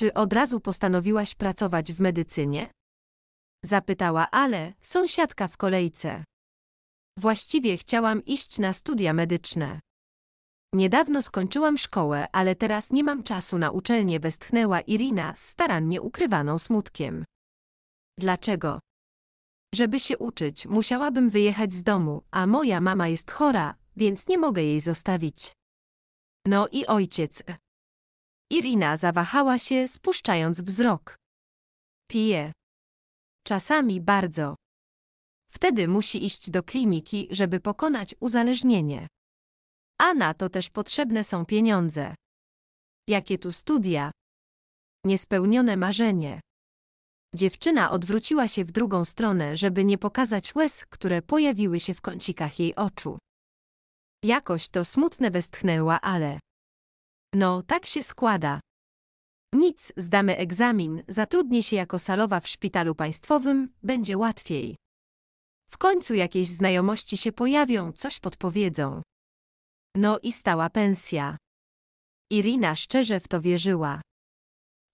Czy od razu postanowiłaś pracować w medycynie? Zapytała Ale, sąsiadka w kolejce. Właściwie chciałam iść na studia medyczne. Niedawno skończyłam szkołę, ale teraz nie mam czasu na uczelnię, westchnęła Irina, starannie ukrywaną smutkiem. Dlaczego? Żeby się uczyć, musiałabym wyjechać z domu, a moja mama jest chora, więc nie mogę jej zostawić. No i ojciec, Irina zawahała się, spuszczając wzrok. Pije. Czasami bardzo. Wtedy musi iść do kliniki, żeby pokonać uzależnienie. A na to też potrzebne są pieniądze. Jakie tu studia? Niespełnione marzenie. Dziewczyna odwróciła się w drugą stronę, żeby nie pokazać łez, które pojawiły się w kącikach jej oczu. Jakoś to smutne westchnęła, ale no, tak się składa. Nic, zdamy egzamin, zatrudnię się jako salowa w szpitalu państwowym, będzie łatwiej. W końcu jakieś znajomości się pojawią, coś podpowiedzą. No i stała pensja. Irina szczerze w to wierzyła.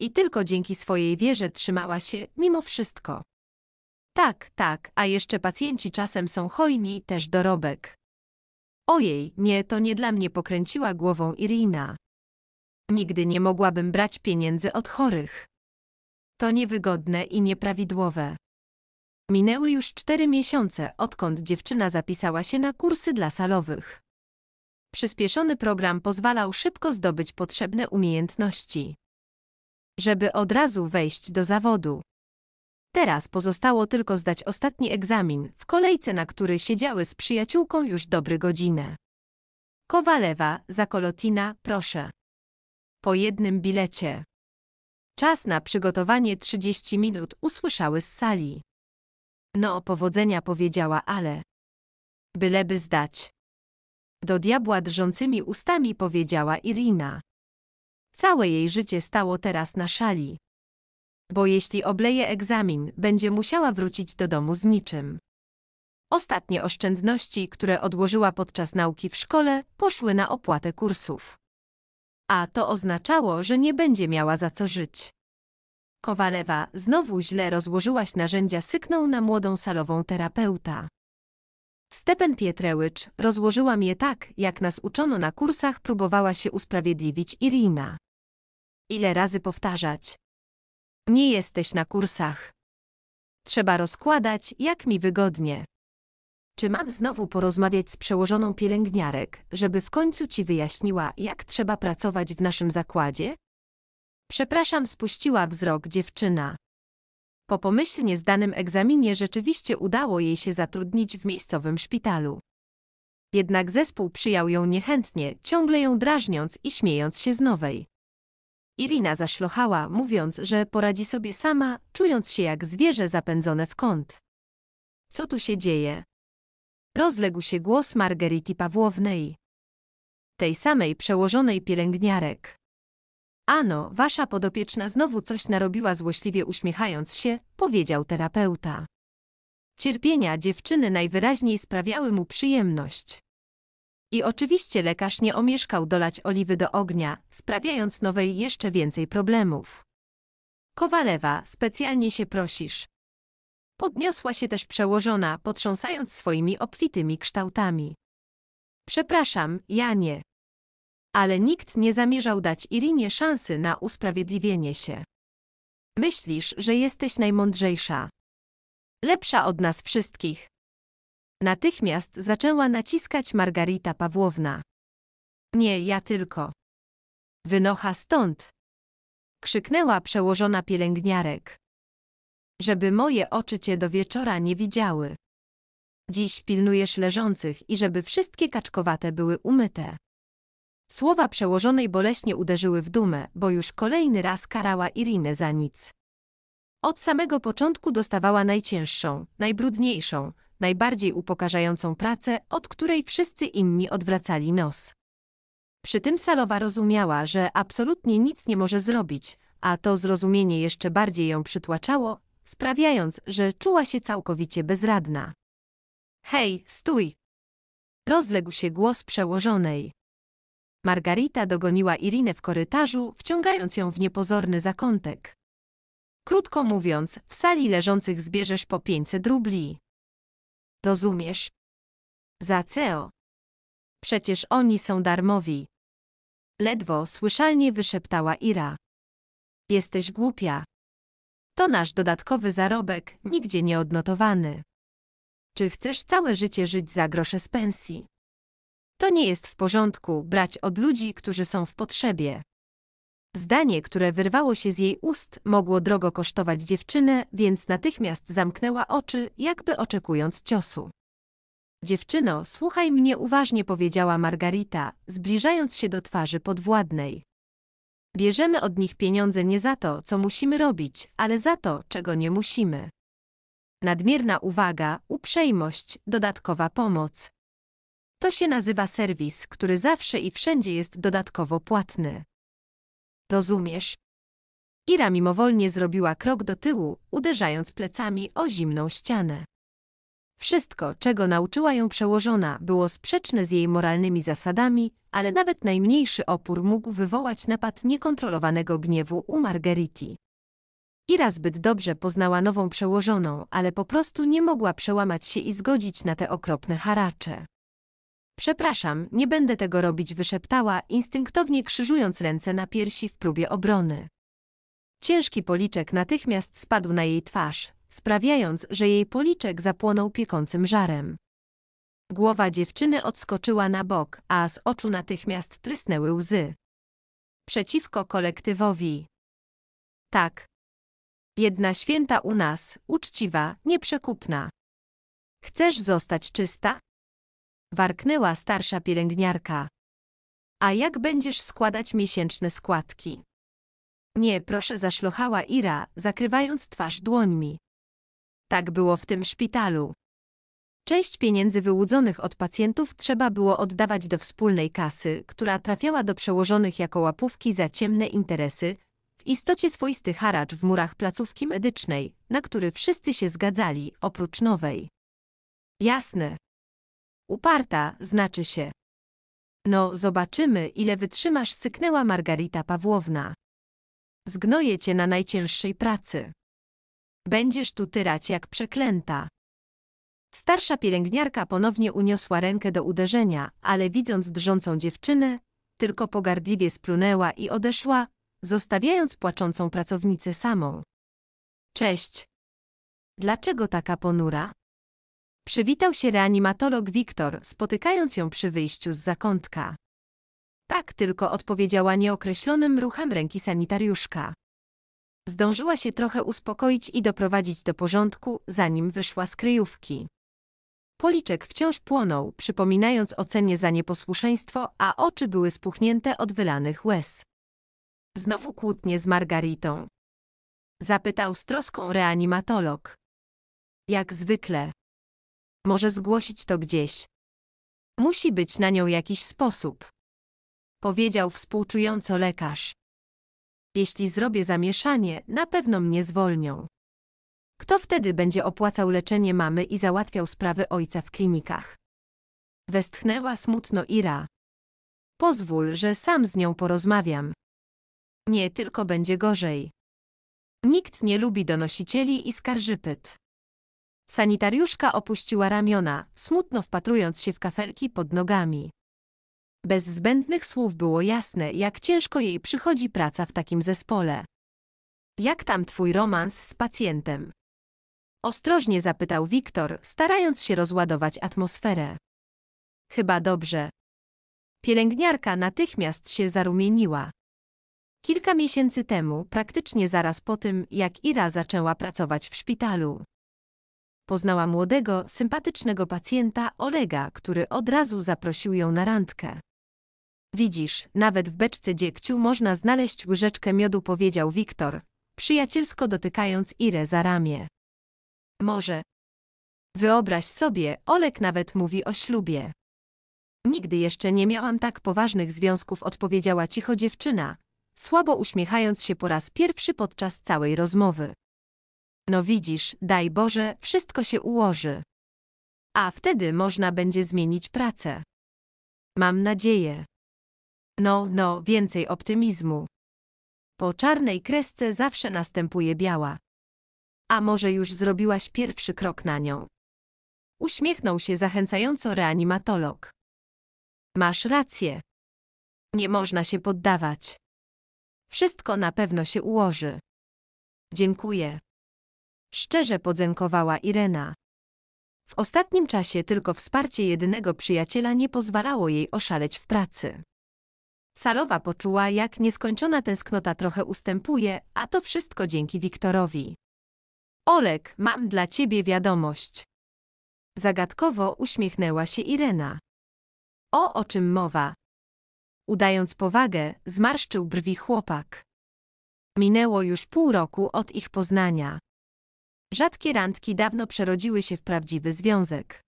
I tylko dzięki swojej wierze trzymała się, mimo wszystko. Tak, tak, a jeszcze pacjenci czasem są hojni, też dorobek. Ojej, nie, to nie dla mnie pokręciła głową Irina. Nigdy nie mogłabym brać pieniędzy od chorych. To niewygodne i nieprawidłowe. Minęły już cztery miesiące, odkąd dziewczyna zapisała się na kursy dla salowych. Przyspieszony program pozwalał szybko zdobyć potrzebne umiejętności, żeby od razu wejść do zawodu. Teraz pozostało tylko zdać ostatni egzamin, w kolejce na który siedziały z przyjaciółką już dobry godzinę. Kowalewa, Zakolotina, proszę po jednym bilecie. Czas na przygotowanie 30 minut usłyszały z sali. No powodzenia powiedziała ale. Byleby zdać. Do diabła drżącymi ustami powiedziała Irina. Całe jej życie stało teraz na szali. Bo jeśli obleje egzamin, będzie musiała wrócić do domu z niczym. Ostatnie oszczędności, które odłożyła podczas nauki w szkole, poszły na opłatę kursów a to oznaczało, że nie będzie miała za co żyć. Kowalewa, znowu źle rozłożyłaś narzędzia, syknął na młodą salową terapeuta. Stepen Pietrewicz, rozłożyłam je tak, jak nas uczono na kursach, próbowała się usprawiedliwić Irina. Ile razy powtarzać? Nie jesteś na kursach. Trzeba rozkładać, jak mi wygodnie. Czy mam znowu porozmawiać z przełożoną pielęgniarek, żeby w końcu ci wyjaśniła, jak trzeba pracować w naszym zakładzie? Przepraszam, spuściła wzrok dziewczyna. Po pomyślnie zdanym egzaminie rzeczywiście udało jej się zatrudnić w miejscowym szpitalu. Jednak zespół przyjął ją niechętnie, ciągle ją drażniąc i śmiejąc się z nowej. Irina zaszlochała, mówiąc, że poradzi sobie sama, czując się jak zwierzę zapędzone w kąt. Co tu się dzieje? rozległ się głos Margerity Pawłownej, tej samej przełożonej pielęgniarek. Ano, wasza podopieczna znowu coś narobiła złośliwie uśmiechając się, powiedział terapeuta. Cierpienia dziewczyny najwyraźniej sprawiały mu przyjemność. I oczywiście lekarz nie omieszkał dolać oliwy do ognia, sprawiając nowej jeszcze więcej problemów. Kowalewa, specjalnie się prosisz, Podniosła się też przełożona, potrząsając swoimi obfitymi kształtami. Przepraszam, ja nie. Ale nikt nie zamierzał dać Irinie szansy na usprawiedliwienie się. Myślisz, że jesteś najmądrzejsza. Lepsza od nas wszystkich. Natychmiast zaczęła naciskać Margarita Pawłowna. Nie, ja tylko. Wynocha stąd! Krzyknęła przełożona pielęgniarek żeby moje oczy cię do wieczora nie widziały. Dziś pilnujesz leżących i żeby wszystkie kaczkowate były umyte. Słowa przełożonej boleśnie uderzyły w dumę, bo już kolejny raz karała Irinę za nic. Od samego początku dostawała najcięższą, najbrudniejszą, najbardziej upokarzającą pracę, od której wszyscy inni odwracali nos. Przy tym Salowa rozumiała, że absolutnie nic nie może zrobić, a to zrozumienie jeszcze bardziej ją przytłaczało, sprawiając, że czuła się całkowicie bezradna. Hej, stój! Rozległ się głos przełożonej. Margarita dogoniła Irinę w korytarzu, wciągając ją w niepozorny zakątek. Krótko mówiąc, w sali leżących zbierzesz po 500 rubli. Rozumiesz? Za CEO. Przecież oni są darmowi. Ledwo słyszalnie wyszeptała Ira. Jesteś głupia. To nasz dodatkowy zarobek, nigdzie nie odnotowany. Czy chcesz całe życie żyć za grosze z pensji? To nie jest w porządku brać od ludzi, którzy są w potrzebie. Zdanie, które wyrwało się z jej ust, mogło drogo kosztować dziewczynę, więc natychmiast zamknęła oczy, jakby oczekując ciosu. Dziewczyno, słuchaj mnie uważnie, powiedziała Margarita, zbliżając się do twarzy podwładnej. Bierzemy od nich pieniądze nie za to, co musimy robić, ale za to, czego nie musimy. Nadmierna uwaga, uprzejmość, dodatkowa pomoc. To się nazywa serwis, który zawsze i wszędzie jest dodatkowo płatny. Rozumiesz? Ira mimowolnie zrobiła krok do tyłu, uderzając plecami o zimną ścianę. Wszystko, czego nauczyła ją przełożona, było sprzeczne z jej moralnymi zasadami, ale nawet najmniejszy opór mógł wywołać napad niekontrolowanego gniewu u Margeriti. Ira zbyt dobrze poznała nową przełożoną, ale po prostu nie mogła przełamać się i zgodzić na te okropne haracze. Przepraszam, nie będę tego robić, wyszeptała, instynktownie krzyżując ręce na piersi w próbie obrony. Ciężki policzek natychmiast spadł na jej twarz, sprawiając, że jej policzek zapłonął piekącym żarem. Głowa dziewczyny odskoczyła na bok, a z oczu natychmiast trysnęły łzy. Przeciwko kolektywowi. Tak. Jedna święta u nas, uczciwa, nieprzekupna. Chcesz zostać czysta? Warknęła starsza pielęgniarka. A jak będziesz składać miesięczne składki? Nie, proszę, zaszlochała Ira, zakrywając twarz dłońmi. Tak było w tym szpitalu. Część pieniędzy wyłudzonych od pacjentów trzeba było oddawać do wspólnej kasy, która trafiała do przełożonych jako łapówki za ciemne interesy, w istocie swoisty haracz w murach placówki medycznej, na który wszyscy się zgadzali, oprócz nowej. Jasne. Uparta, znaczy się. No, zobaczymy, ile wytrzymasz, syknęła Margarita Pawłowna. Zgnoję cię na najcięższej pracy. Będziesz tu tyrać jak przeklęta. Starsza pielęgniarka ponownie uniosła rękę do uderzenia, ale widząc drżącą dziewczynę, tylko pogardliwie splunęła i odeszła, zostawiając płaczącą pracownicę samą. Cześć. Dlaczego taka ponura? Przywitał się reanimatolog Wiktor, spotykając ją przy wyjściu z zakątka. Tak tylko odpowiedziała nieokreślonym ruchem ręki sanitariuszka. Zdążyła się trochę uspokoić i doprowadzić do porządku, zanim wyszła z kryjówki. Policzek wciąż płonął, przypominając o cenie za nieposłuszeństwo, a oczy były spuchnięte od wylanych łez. Znowu kłótnie z Margaritą. Zapytał z troską reanimatolog. Jak zwykle. Może zgłosić to gdzieś. Musi być na nią jakiś sposób. Powiedział współczująco lekarz. Jeśli zrobię zamieszanie, na pewno mnie zwolnią. Kto wtedy będzie opłacał leczenie mamy i załatwiał sprawy ojca w klinikach? Westchnęła smutno Ira. Pozwól, że sam z nią porozmawiam. Nie, tylko będzie gorzej. Nikt nie lubi donosicieli i skarżypyt. Sanitariuszka opuściła ramiona, smutno wpatrując się w kafelki pod nogami. Bez zbędnych słów było jasne, jak ciężko jej przychodzi praca w takim zespole. Jak tam twój romans z pacjentem? Ostrożnie zapytał Wiktor, starając się rozładować atmosferę. Chyba dobrze. Pielęgniarka natychmiast się zarumieniła. Kilka miesięcy temu, praktycznie zaraz po tym, jak Ira zaczęła pracować w szpitalu. Poznała młodego, sympatycznego pacjenta Olega, który od razu zaprosił ją na randkę. Widzisz, nawet w beczce dziegciu można znaleźć łyżeczkę miodu powiedział Wiktor, przyjacielsko dotykając Irę za ramię. Może. Wyobraź sobie, Olek nawet mówi o ślubie. Nigdy jeszcze nie miałam tak poważnych związków odpowiedziała cicho dziewczyna, słabo uśmiechając się po raz pierwszy podczas całej rozmowy. No widzisz, daj Boże, wszystko się ułoży. A wtedy można będzie zmienić pracę. Mam nadzieję. No, no, więcej optymizmu. Po czarnej kresce zawsze następuje biała. A może już zrobiłaś pierwszy krok na nią? Uśmiechnął się zachęcająco reanimatolog. Masz rację. Nie można się poddawać. Wszystko na pewno się ułoży. Dziękuję. Szczerze podziękowała Irena. W ostatnim czasie tylko wsparcie jedynego przyjaciela nie pozwalało jej oszaleć w pracy. Salowa poczuła, jak nieskończona tęsknota trochę ustępuje, a to wszystko dzięki Wiktorowi. Olek, mam dla ciebie wiadomość. Zagadkowo uśmiechnęła się Irena. O, o czym mowa? Udając powagę, zmarszczył brwi chłopak. Minęło już pół roku od ich poznania. Rzadkie randki dawno przerodziły się w prawdziwy związek.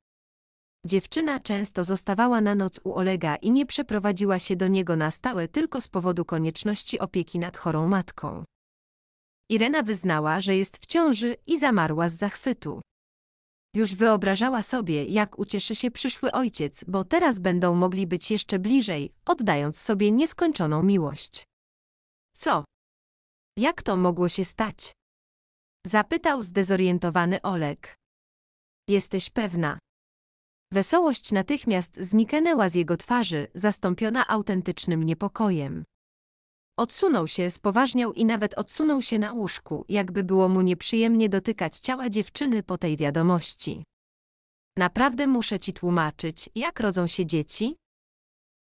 Dziewczyna często zostawała na noc u Olega i nie przeprowadziła się do niego na stałe tylko z powodu konieczności opieki nad chorą matką. Irena wyznała, że jest w ciąży i zamarła z zachwytu. Już wyobrażała sobie, jak ucieszy się przyszły ojciec, bo teraz będą mogli być jeszcze bliżej, oddając sobie nieskończoną miłość. Co? Jak to mogło się stać? Zapytał zdezorientowany Olek. Jesteś pewna? Wesołość natychmiast zniknęła z jego twarzy, zastąpiona autentycznym niepokojem. Odsunął się, spoważniał i nawet odsunął się na łóżku, jakby było mu nieprzyjemnie dotykać ciała dziewczyny po tej wiadomości. Naprawdę muszę ci tłumaczyć, jak rodzą się dzieci?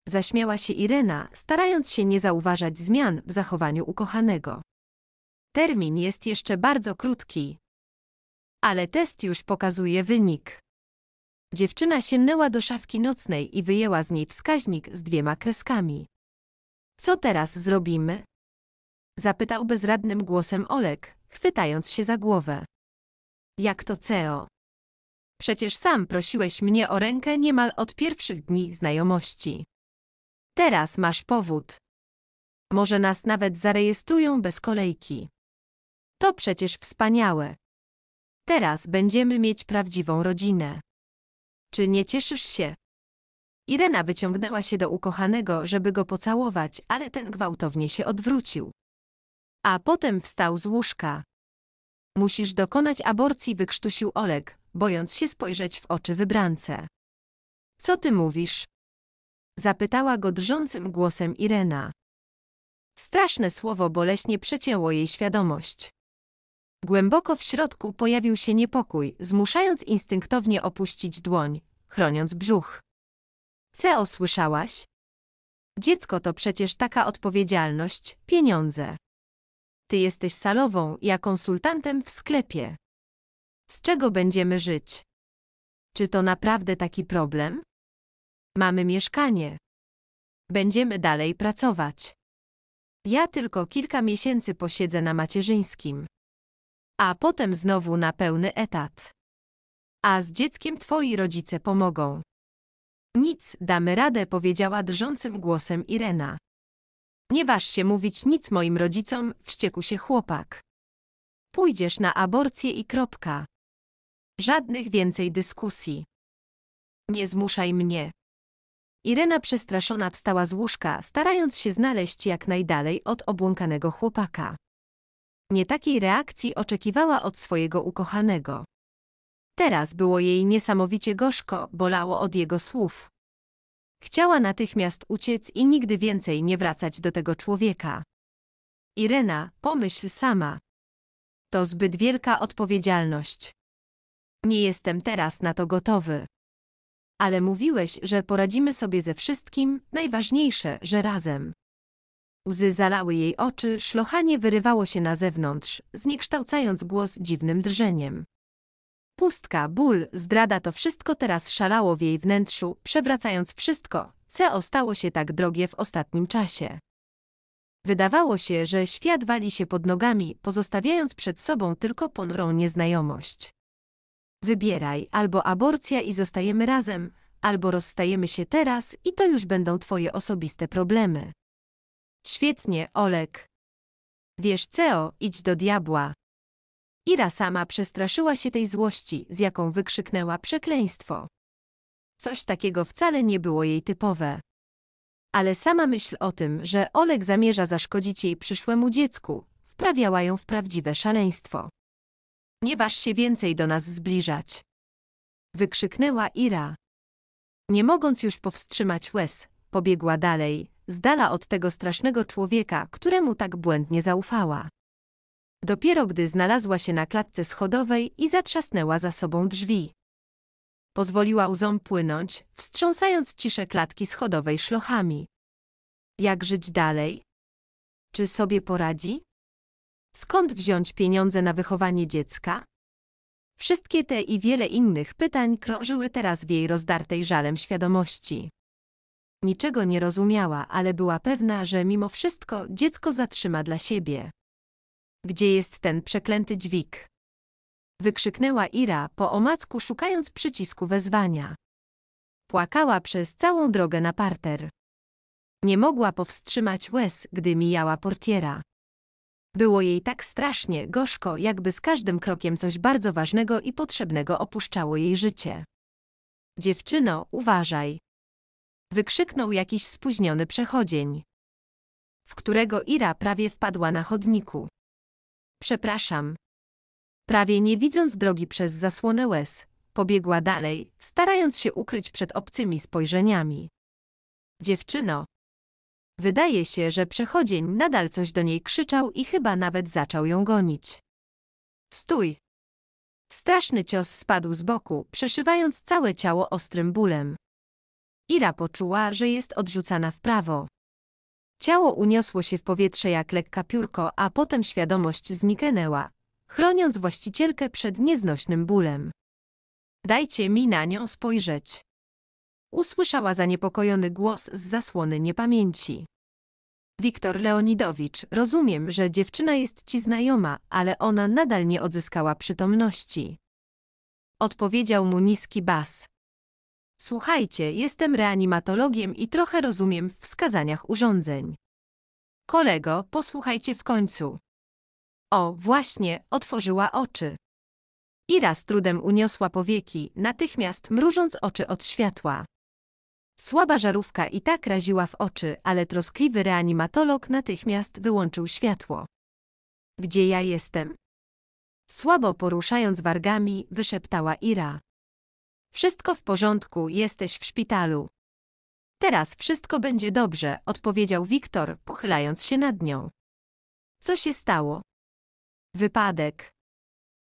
Zaśmiała się Irena, starając się nie zauważać zmian w zachowaniu ukochanego. Termin jest jeszcze bardzo krótki. Ale test już pokazuje wynik. Dziewczyna sięgnęła do szafki nocnej i wyjęła z niej wskaźnik z dwiema kreskami. Co teraz zrobimy? Zapytał bezradnym głosem Olek, chwytając się za głowę. Jak to CEO? Przecież sam prosiłeś mnie o rękę niemal od pierwszych dni znajomości. Teraz masz powód. Może nas nawet zarejestrują bez kolejki. To przecież wspaniałe. Teraz będziemy mieć prawdziwą rodzinę. Czy nie cieszysz się? Irena wyciągnęła się do ukochanego, żeby go pocałować, ale ten gwałtownie się odwrócił. A potem wstał z łóżka. Musisz dokonać aborcji, wykrztusił Oleg, bojąc się spojrzeć w oczy wybrance. Co ty mówisz? Zapytała go drżącym głosem Irena. Straszne słowo boleśnie przecięło jej świadomość. Głęboko w środku pojawił się niepokój, zmuszając instynktownie opuścić dłoń, chroniąc brzuch. Ceo słyszałaś? Dziecko to przecież taka odpowiedzialność, pieniądze. Ty jesteś salową, ja konsultantem w sklepie. Z czego będziemy żyć? Czy to naprawdę taki problem? Mamy mieszkanie. Będziemy dalej pracować. Ja tylko kilka miesięcy posiedzę na macierzyńskim a potem znowu na pełny etat. A z dzieckiem twoi rodzice pomogą. Nic, damy radę, powiedziała drżącym głosem Irena. Nie waż się mówić nic moim rodzicom, wściekł się chłopak. Pójdziesz na aborcję i kropka. Żadnych więcej dyskusji. Nie zmuszaj mnie. Irena przestraszona wstała z łóżka, starając się znaleźć jak najdalej od obłąkanego chłopaka. Nie takiej reakcji oczekiwała od swojego ukochanego. Teraz było jej niesamowicie gorzko, bolało od jego słów. Chciała natychmiast uciec i nigdy więcej nie wracać do tego człowieka. Irena, pomyśl sama. To zbyt wielka odpowiedzialność. Nie jestem teraz na to gotowy. Ale mówiłeś, że poradzimy sobie ze wszystkim, najważniejsze, że razem. Łzy zalały jej oczy, szlochanie wyrywało się na zewnątrz, zniekształcając głos dziwnym drżeniem. Pustka, ból, zdrada to wszystko teraz szalało w jej wnętrzu, przewracając wszystko, co stało się tak drogie w ostatnim czasie. Wydawało się, że świat wali się pod nogami, pozostawiając przed sobą tylko ponurą nieznajomość. Wybieraj, albo aborcja i zostajemy razem, albo rozstajemy się teraz i to już będą twoje osobiste problemy. Świetnie, Olek. Wiesz, Ceo, idź do diabła. Ira sama przestraszyła się tej złości, z jaką wykrzyknęła przekleństwo. Coś takiego wcale nie było jej typowe. Ale sama myśl o tym, że Olek zamierza zaszkodzić jej przyszłemu dziecku, wprawiała ją w prawdziwe szaleństwo. Nie waż się więcej do nas zbliżać. Wykrzyknęła Ira. Nie mogąc już powstrzymać łez, pobiegła dalej, z dala od tego strasznego człowieka, któremu tak błędnie zaufała. Dopiero gdy znalazła się na klatce schodowej i zatrzasnęła za sobą drzwi. Pozwoliła łzom płynąć, wstrząsając ciszę klatki schodowej szlochami. Jak żyć dalej? Czy sobie poradzi? Skąd wziąć pieniądze na wychowanie dziecka? Wszystkie te i wiele innych pytań krążyły teraz w jej rozdartej żalem świadomości. Niczego nie rozumiała, ale była pewna, że mimo wszystko dziecko zatrzyma dla siebie. Gdzie jest ten przeklęty dźwig? Wykrzyknęła Ira po omacku szukając przycisku wezwania. Płakała przez całą drogę na parter. Nie mogła powstrzymać łez, gdy mijała portiera. Było jej tak strasznie, gorzko, jakby z każdym krokiem coś bardzo ważnego i potrzebnego opuszczało jej życie. Dziewczyno, uważaj wykrzyknął jakiś spóźniony przechodzień, w którego Ira prawie wpadła na chodniku. Przepraszam. Prawie nie widząc drogi przez zasłonę łez, pobiegła dalej, starając się ukryć przed obcymi spojrzeniami. Dziewczyno. Wydaje się, że przechodzień nadal coś do niej krzyczał i chyba nawet zaczął ją gonić. Stój! Straszny cios spadł z boku, przeszywając całe ciało ostrym bólem. Ira poczuła, że jest odrzucana w prawo. Ciało uniosło się w powietrze jak lekka piórko, a potem świadomość zniknęła, chroniąc właścicielkę przed nieznośnym bólem. Dajcie mi na nią spojrzeć. Usłyszała zaniepokojony głos z zasłony niepamięci. Wiktor Leonidowicz, rozumiem, że dziewczyna jest ci znajoma, ale ona nadal nie odzyskała przytomności. Odpowiedział mu niski bas. Słuchajcie, jestem reanimatologiem i trochę rozumiem w wskazaniach urządzeń. Kolego, posłuchajcie w końcu. O, właśnie, otworzyła oczy. Ira z trudem uniosła powieki, natychmiast mrużąc oczy od światła. Słaba żarówka i tak raziła w oczy, ale troskliwy reanimatolog natychmiast wyłączył światło. Gdzie ja jestem? Słabo poruszając wargami, wyszeptała Ira. Wszystko w porządku, jesteś w szpitalu. Teraz wszystko będzie dobrze, odpowiedział Wiktor, pochylając się nad nią. Co się stało? Wypadek.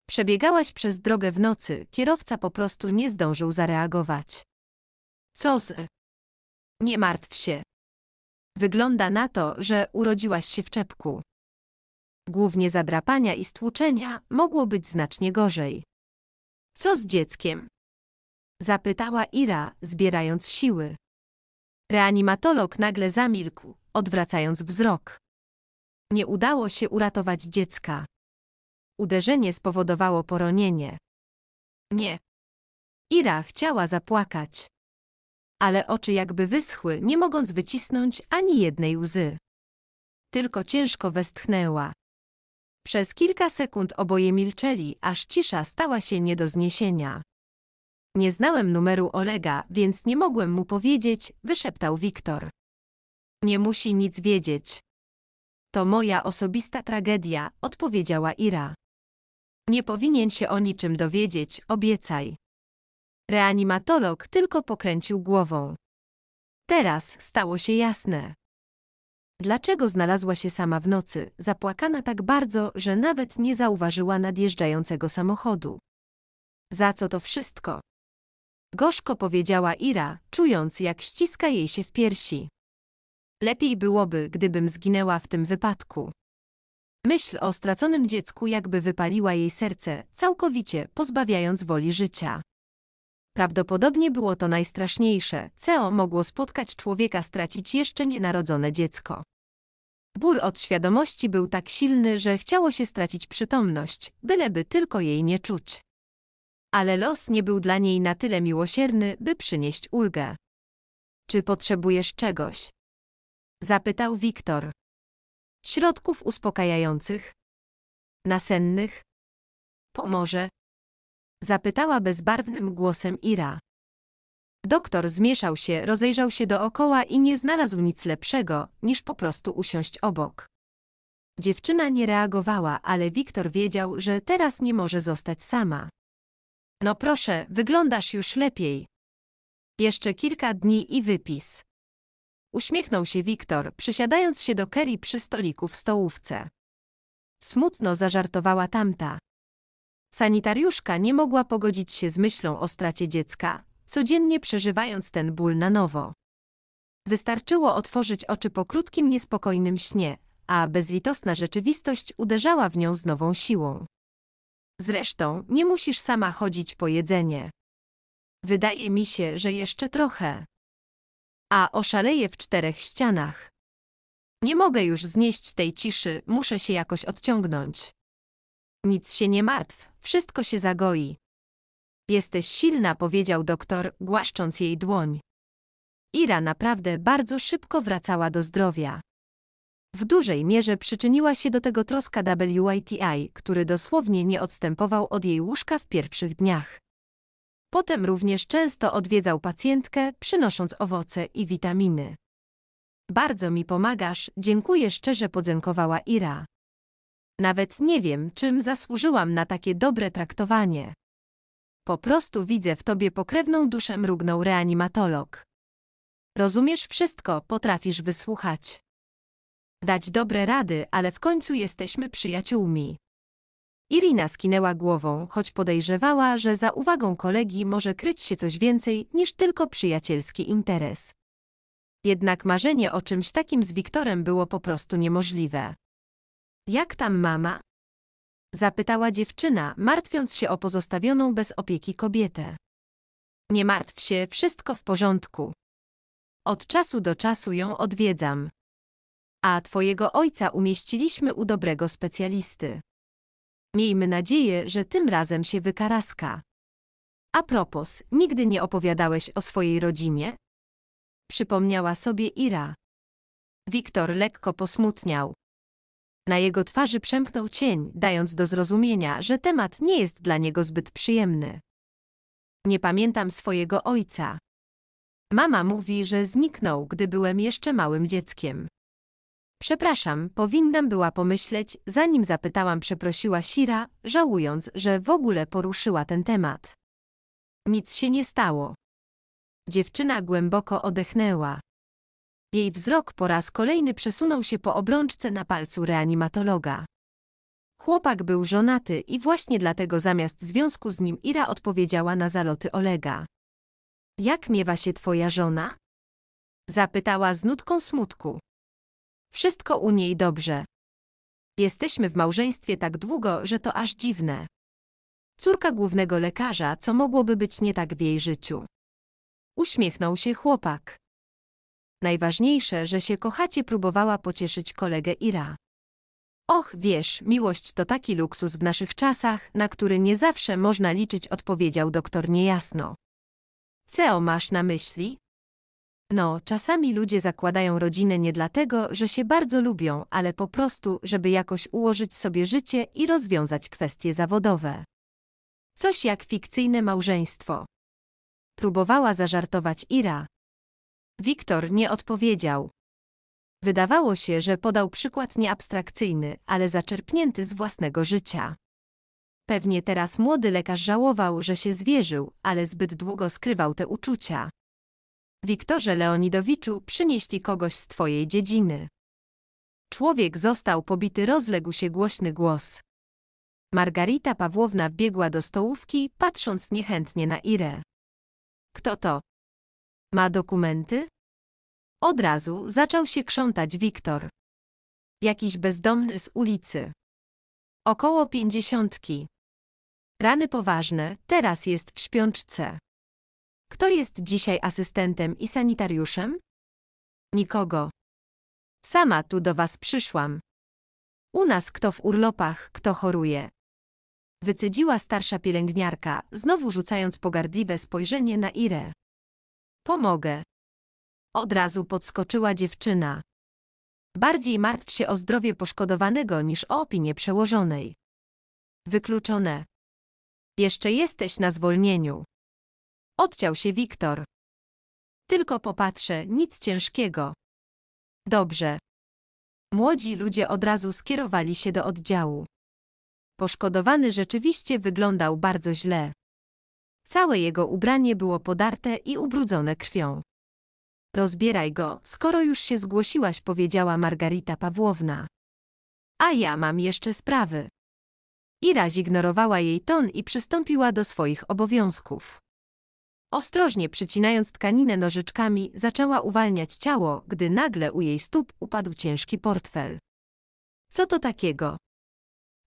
Przebiegałaś przez drogę w nocy, kierowca po prostu nie zdążył zareagować. Co z... Nie martw się. Wygląda na to, że urodziłaś się w czepku. Głównie zadrapania i stłuczenia mogło być znacznie gorzej. Co z dzieckiem? Zapytała Ira, zbierając siły. Reanimatolog nagle zamilkł, odwracając wzrok. Nie udało się uratować dziecka. Uderzenie spowodowało poronienie. Nie. Ira chciała zapłakać. Ale oczy jakby wyschły, nie mogąc wycisnąć ani jednej łzy. Tylko ciężko westchnęła. Przez kilka sekund oboje milczeli, aż cisza stała się nie do zniesienia. Nie znałem numeru Olega, więc nie mogłem mu powiedzieć, wyszeptał Wiktor. Nie musi nic wiedzieć. To moja osobista tragedia, odpowiedziała Ira. Nie powinien się o niczym dowiedzieć, obiecaj. Reanimatolog tylko pokręcił głową. Teraz stało się jasne. Dlaczego znalazła się sama w nocy, zapłakana tak bardzo, że nawet nie zauważyła nadjeżdżającego samochodu? Za co to wszystko? gorzko powiedziała Ira, czując jak ściska jej się w piersi. Lepiej byłoby, gdybym zginęła w tym wypadku. Myśl o straconym dziecku jakby wypaliła jej serce, całkowicie pozbawiając woli życia. Prawdopodobnie było to najstraszniejsze, co mogło spotkać człowieka stracić jeszcze nienarodzone dziecko. Ból od świadomości był tak silny, że chciało się stracić przytomność, byleby tylko jej nie czuć ale los nie był dla niej na tyle miłosierny, by przynieść ulgę. Czy potrzebujesz czegoś? Zapytał Wiktor. Środków uspokajających? Nasennych? Pomoże? Zapytała bezbarwnym głosem Ira. Doktor zmieszał się, rozejrzał się dookoła i nie znalazł nic lepszego, niż po prostu usiąść obok. Dziewczyna nie reagowała, ale Wiktor wiedział, że teraz nie może zostać sama. No proszę, wyglądasz już lepiej. Jeszcze kilka dni i wypis. Uśmiechnął się Wiktor, przysiadając się do Kerry przy stoliku w stołówce. Smutno zażartowała tamta. Sanitariuszka nie mogła pogodzić się z myślą o stracie dziecka, codziennie przeżywając ten ból na nowo. Wystarczyło otworzyć oczy po krótkim, niespokojnym śnie, a bezlitosna rzeczywistość uderzała w nią z nową siłą. Zresztą, nie musisz sama chodzić po jedzenie. Wydaje mi się, że jeszcze trochę. A oszaleję w czterech ścianach. Nie mogę już znieść tej ciszy, muszę się jakoś odciągnąć. Nic się nie martw, wszystko się zagoi. Jesteś silna, powiedział doktor, głaszcząc jej dłoń. Ira naprawdę bardzo szybko wracała do zdrowia. W dużej mierze przyczyniła się do tego troska WITI, który dosłownie nie odstępował od jej łóżka w pierwszych dniach. Potem również często odwiedzał pacjentkę, przynosząc owoce i witaminy. Bardzo mi pomagasz, dziękuję szczerze podziękowała Ira. Nawet nie wiem, czym zasłużyłam na takie dobre traktowanie. Po prostu widzę w tobie pokrewną duszę mrugnął reanimatolog. Rozumiesz wszystko, potrafisz wysłuchać dać dobre rady, ale w końcu jesteśmy przyjaciółmi. Irina skinęła głową, choć podejrzewała, że za uwagą kolegi może kryć się coś więcej niż tylko przyjacielski interes. Jednak marzenie o czymś takim z Wiktorem było po prostu niemożliwe. Jak tam mama? Zapytała dziewczyna, martwiąc się o pozostawioną bez opieki kobietę. Nie martw się, wszystko w porządku. Od czasu do czasu ją odwiedzam a twojego ojca umieściliśmy u dobrego specjalisty. Miejmy nadzieję, że tym razem się wykaraska. A propos, nigdy nie opowiadałeś o swojej rodzinie? Przypomniała sobie Ira. Wiktor lekko posmutniał. Na jego twarzy przemknął cień, dając do zrozumienia, że temat nie jest dla niego zbyt przyjemny. Nie pamiętam swojego ojca. Mama mówi, że zniknął, gdy byłem jeszcze małym dzieckiem. Przepraszam, powinnam była pomyśleć, zanim zapytałam, przeprosiła Sira, żałując, że w ogóle poruszyła ten temat. Nic się nie stało. Dziewczyna głęboko odechnęła. Jej wzrok po raz kolejny przesunął się po obrączce na palcu reanimatologa. Chłopak był żonaty i właśnie dlatego zamiast związku z nim Ira odpowiedziała na zaloty Olega. Jak miewa się twoja żona? Zapytała z nutką smutku. Wszystko u niej dobrze. Jesteśmy w małżeństwie tak długo, że to aż dziwne. Córka głównego lekarza, co mogłoby być nie tak w jej życiu? Uśmiechnął się chłopak. Najważniejsze, że się kochacie, próbowała pocieszyć kolegę Ira. Och, wiesz, miłość to taki luksus w naszych czasach, na który nie zawsze można liczyć, odpowiedział doktor niejasno. Co masz na myśli? No, czasami ludzie zakładają rodzinę nie dlatego, że się bardzo lubią, ale po prostu, żeby jakoś ułożyć sobie życie i rozwiązać kwestie zawodowe. Coś jak fikcyjne małżeństwo. Próbowała zażartować Ira. Wiktor nie odpowiedział. Wydawało się, że podał przykład nieabstrakcyjny, ale zaczerpnięty z własnego życia. Pewnie teraz młody lekarz żałował, że się zwierzył, ale zbyt długo skrywał te uczucia. Wiktorze Leonidowiczu, przynieśli kogoś z twojej dziedziny. Człowiek został pobity, rozległ się głośny głos. Margarita Pawłowna wbiegła do stołówki, patrząc niechętnie na Irę. Kto to? Ma dokumenty? Od razu zaczął się krzątać Wiktor. Jakiś bezdomny z ulicy. Około pięćdziesiątki. Rany poważne, teraz jest w śpiączce. Kto jest dzisiaj asystentem i sanitariuszem? Nikogo. Sama tu do was przyszłam. U nas kto w urlopach, kto choruje. Wycedziła starsza pielęgniarka, znowu rzucając pogardliwe spojrzenie na Irę. Pomogę. Od razu podskoczyła dziewczyna. Bardziej martw się o zdrowie poszkodowanego niż o opinię przełożonej. Wykluczone. Jeszcze jesteś na zwolnieniu. Odciął się Wiktor. Tylko popatrzę, nic ciężkiego. Dobrze. Młodzi ludzie od razu skierowali się do oddziału. Poszkodowany rzeczywiście wyglądał bardzo źle. Całe jego ubranie było podarte i ubrudzone krwią. Rozbieraj go, skoro już się zgłosiłaś, powiedziała Margarita Pawłowna. A ja mam jeszcze sprawy. Ira zignorowała jej ton i przystąpiła do swoich obowiązków. Ostrożnie przycinając tkaninę nożyczkami, zaczęła uwalniać ciało, gdy nagle u jej stóp upadł ciężki portfel. Co to takiego?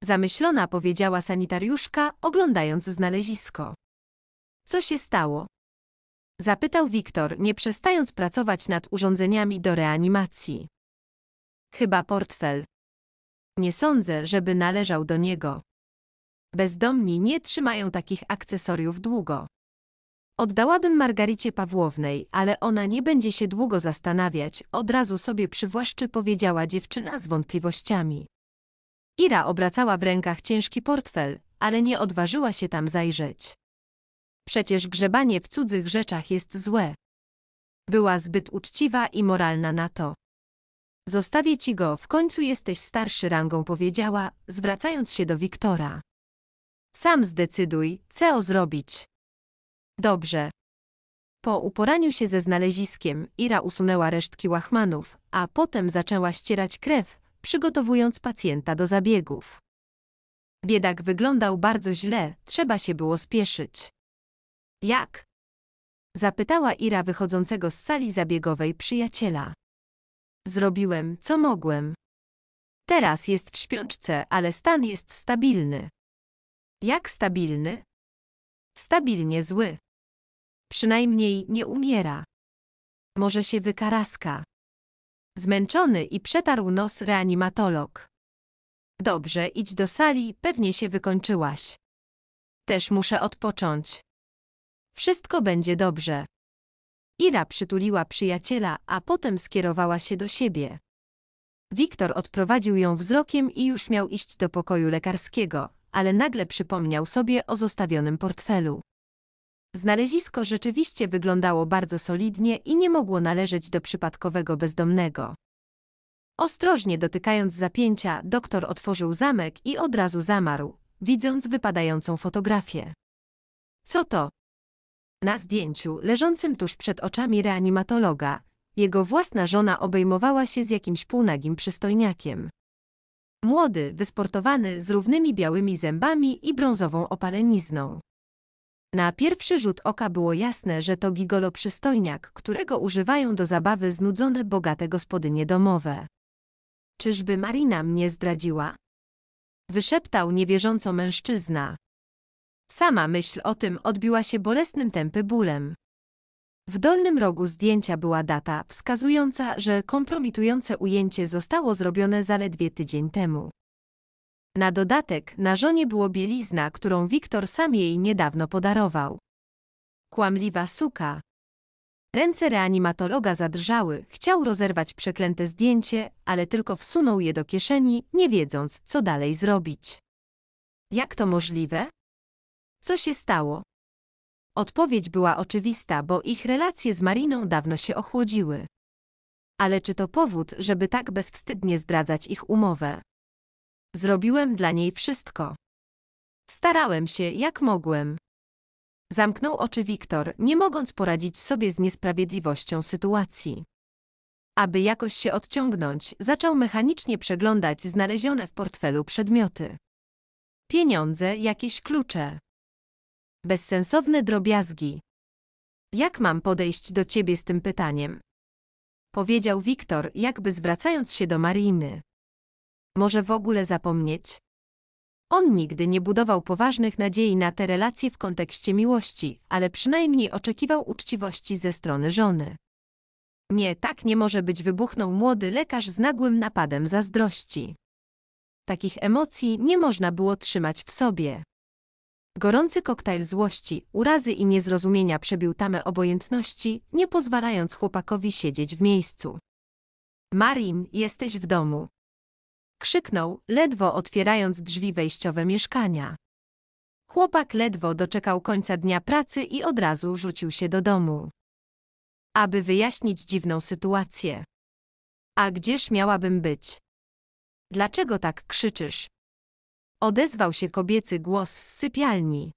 Zamyślona powiedziała sanitariuszka, oglądając znalezisko. Co się stało? Zapytał Wiktor, nie przestając pracować nad urządzeniami do reanimacji. Chyba portfel. Nie sądzę, żeby należał do niego. Bezdomni nie trzymają takich akcesoriów długo. Oddałabym Margaricie Pawłownej, ale ona nie będzie się długo zastanawiać, od razu sobie przywłaszczy powiedziała dziewczyna z wątpliwościami. Ira obracała w rękach ciężki portfel, ale nie odważyła się tam zajrzeć. Przecież grzebanie w cudzych rzeczach jest złe. Była zbyt uczciwa i moralna na to. Zostawię ci go, w końcu jesteś starszy rangą powiedziała, zwracając się do Wiktora. Sam zdecyduj, co zrobić. Dobrze. Po uporaniu się ze znaleziskiem, Ira usunęła resztki łachmanów, a potem zaczęła ścierać krew, przygotowując pacjenta do zabiegów. Biedak wyglądał bardzo źle, trzeba się było spieszyć. Jak? Zapytała Ira wychodzącego z sali zabiegowej przyjaciela. Zrobiłem, co mogłem. Teraz jest w śpiączce, ale stan jest stabilny. Jak stabilny? Stabilnie zły. Przynajmniej nie umiera. Może się wykaraska. Zmęczony i przetarł nos reanimatolog. Dobrze, idź do sali, pewnie się wykończyłaś. Też muszę odpocząć. Wszystko będzie dobrze. Ira przytuliła przyjaciela, a potem skierowała się do siebie. Wiktor odprowadził ją wzrokiem i już miał iść do pokoju lekarskiego, ale nagle przypomniał sobie o zostawionym portfelu. Znalezisko rzeczywiście wyglądało bardzo solidnie i nie mogło należeć do przypadkowego bezdomnego. Ostrożnie dotykając zapięcia, doktor otworzył zamek i od razu zamarł, widząc wypadającą fotografię. Co to? Na zdjęciu, leżącym tuż przed oczami reanimatologa, jego własna żona obejmowała się z jakimś półnagim przystojniakiem. Młody, wysportowany, z równymi białymi zębami i brązową opalenizną. Na pierwszy rzut oka było jasne, że to gigolo przystojniak, którego używają do zabawy znudzone bogate gospodynie domowe. Czyżby Marina mnie zdradziła? Wyszeptał niewierząco mężczyzna. Sama myśl o tym odbiła się bolesnym tępy bólem. W dolnym rogu zdjęcia była data wskazująca, że kompromitujące ujęcie zostało zrobione zaledwie tydzień temu. Na dodatek, na żonie było bielizna, którą Wiktor sam jej niedawno podarował. Kłamliwa suka. Ręce reanimatologa zadrżały, chciał rozerwać przeklęte zdjęcie, ale tylko wsunął je do kieszeni, nie wiedząc, co dalej zrobić. Jak to możliwe? Co się stało? Odpowiedź była oczywista, bo ich relacje z Mariną dawno się ochłodziły. Ale czy to powód, żeby tak bezwstydnie zdradzać ich umowę? Zrobiłem dla niej wszystko. Starałem się, jak mogłem. Zamknął oczy Wiktor, nie mogąc poradzić sobie z niesprawiedliwością sytuacji. Aby jakoś się odciągnąć, zaczął mechanicznie przeglądać znalezione w portfelu przedmioty. Pieniądze, jakieś klucze. Bezsensowne drobiazgi. Jak mam podejść do ciebie z tym pytaniem? Powiedział Wiktor, jakby zwracając się do Mariny. Może w ogóle zapomnieć? On nigdy nie budował poważnych nadziei na te relacje w kontekście miłości, ale przynajmniej oczekiwał uczciwości ze strony żony. Nie, tak nie może być, wybuchnął młody lekarz z nagłym napadem zazdrości. Takich emocji nie można było trzymać w sobie. Gorący koktajl złości, urazy i niezrozumienia przebił tamę obojętności, nie pozwalając chłopakowi siedzieć w miejscu. Marin, jesteś w domu. Krzyknął, ledwo otwierając drzwi wejściowe mieszkania. Chłopak ledwo doczekał końca dnia pracy i od razu rzucił się do domu. Aby wyjaśnić dziwną sytuację. A gdzież miałabym być? Dlaczego tak krzyczysz? Odezwał się kobiecy głos z sypialni.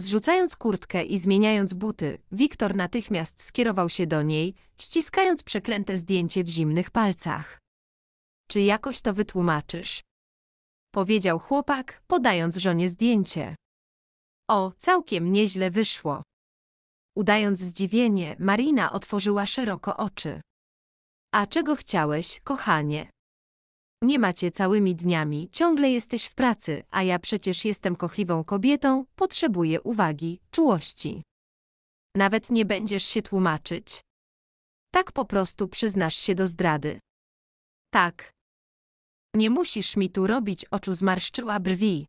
Zrzucając kurtkę i zmieniając buty, Wiktor natychmiast skierował się do niej, ściskając przeklęte zdjęcie w zimnych palcach. Czy jakoś to wytłumaczysz? Powiedział chłopak, podając żonie zdjęcie. O, całkiem nieźle wyszło. Udając zdziwienie, Marina otworzyła szeroko oczy. A czego chciałeś, kochanie? Nie macie całymi dniami, ciągle jesteś w pracy, a ja przecież jestem kochliwą kobietą, potrzebuję uwagi, czułości. Nawet nie będziesz się tłumaczyć. Tak po prostu przyznasz się do zdrady. Tak, nie musisz mi tu robić oczu zmarszczyła brwi.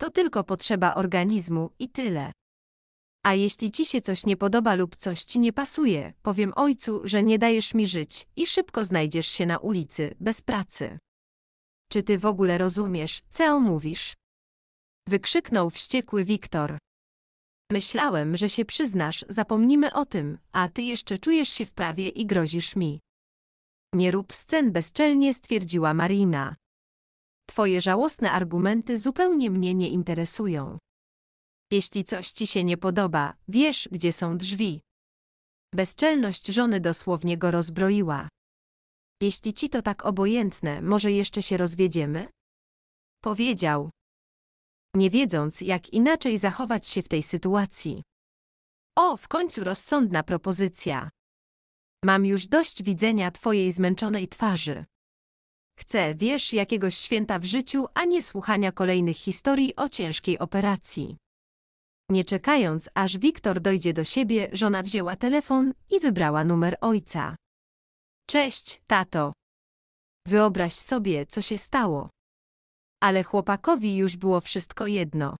To tylko potrzeba organizmu i tyle. A jeśli ci się coś nie podoba lub coś ci nie pasuje, powiem ojcu, że nie dajesz mi żyć i szybko znajdziesz się na ulicy, bez pracy. Czy ty w ogóle rozumiesz, co mówisz? Wykrzyknął wściekły Wiktor. Myślałem, że się przyznasz, zapomnimy o tym, a ty jeszcze czujesz się w prawie i grozisz mi. Nie rób scen bezczelnie, stwierdziła Marina. Twoje żałosne argumenty zupełnie mnie nie interesują. Jeśli coś ci się nie podoba, wiesz, gdzie są drzwi. Bezczelność żony dosłownie go rozbroiła. Jeśli ci to tak obojętne, może jeszcze się rozwiedziemy? Powiedział. Nie wiedząc, jak inaczej zachować się w tej sytuacji. O, w końcu rozsądna propozycja. Mam już dość widzenia twojej zmęczonej twarzy. Chcę, wiesz, jakiegoś święta w życiu, a nie słuchania kolejnych historii o ciężkiej operacji. Nie czekając, aż Wiktor dojdzie do siebie, żona wzięła telefon i wybrała numer ojca. Cześć, tato. Wyobraź sobie, co się stało. Ale chłopakowi już było wszystko jedno.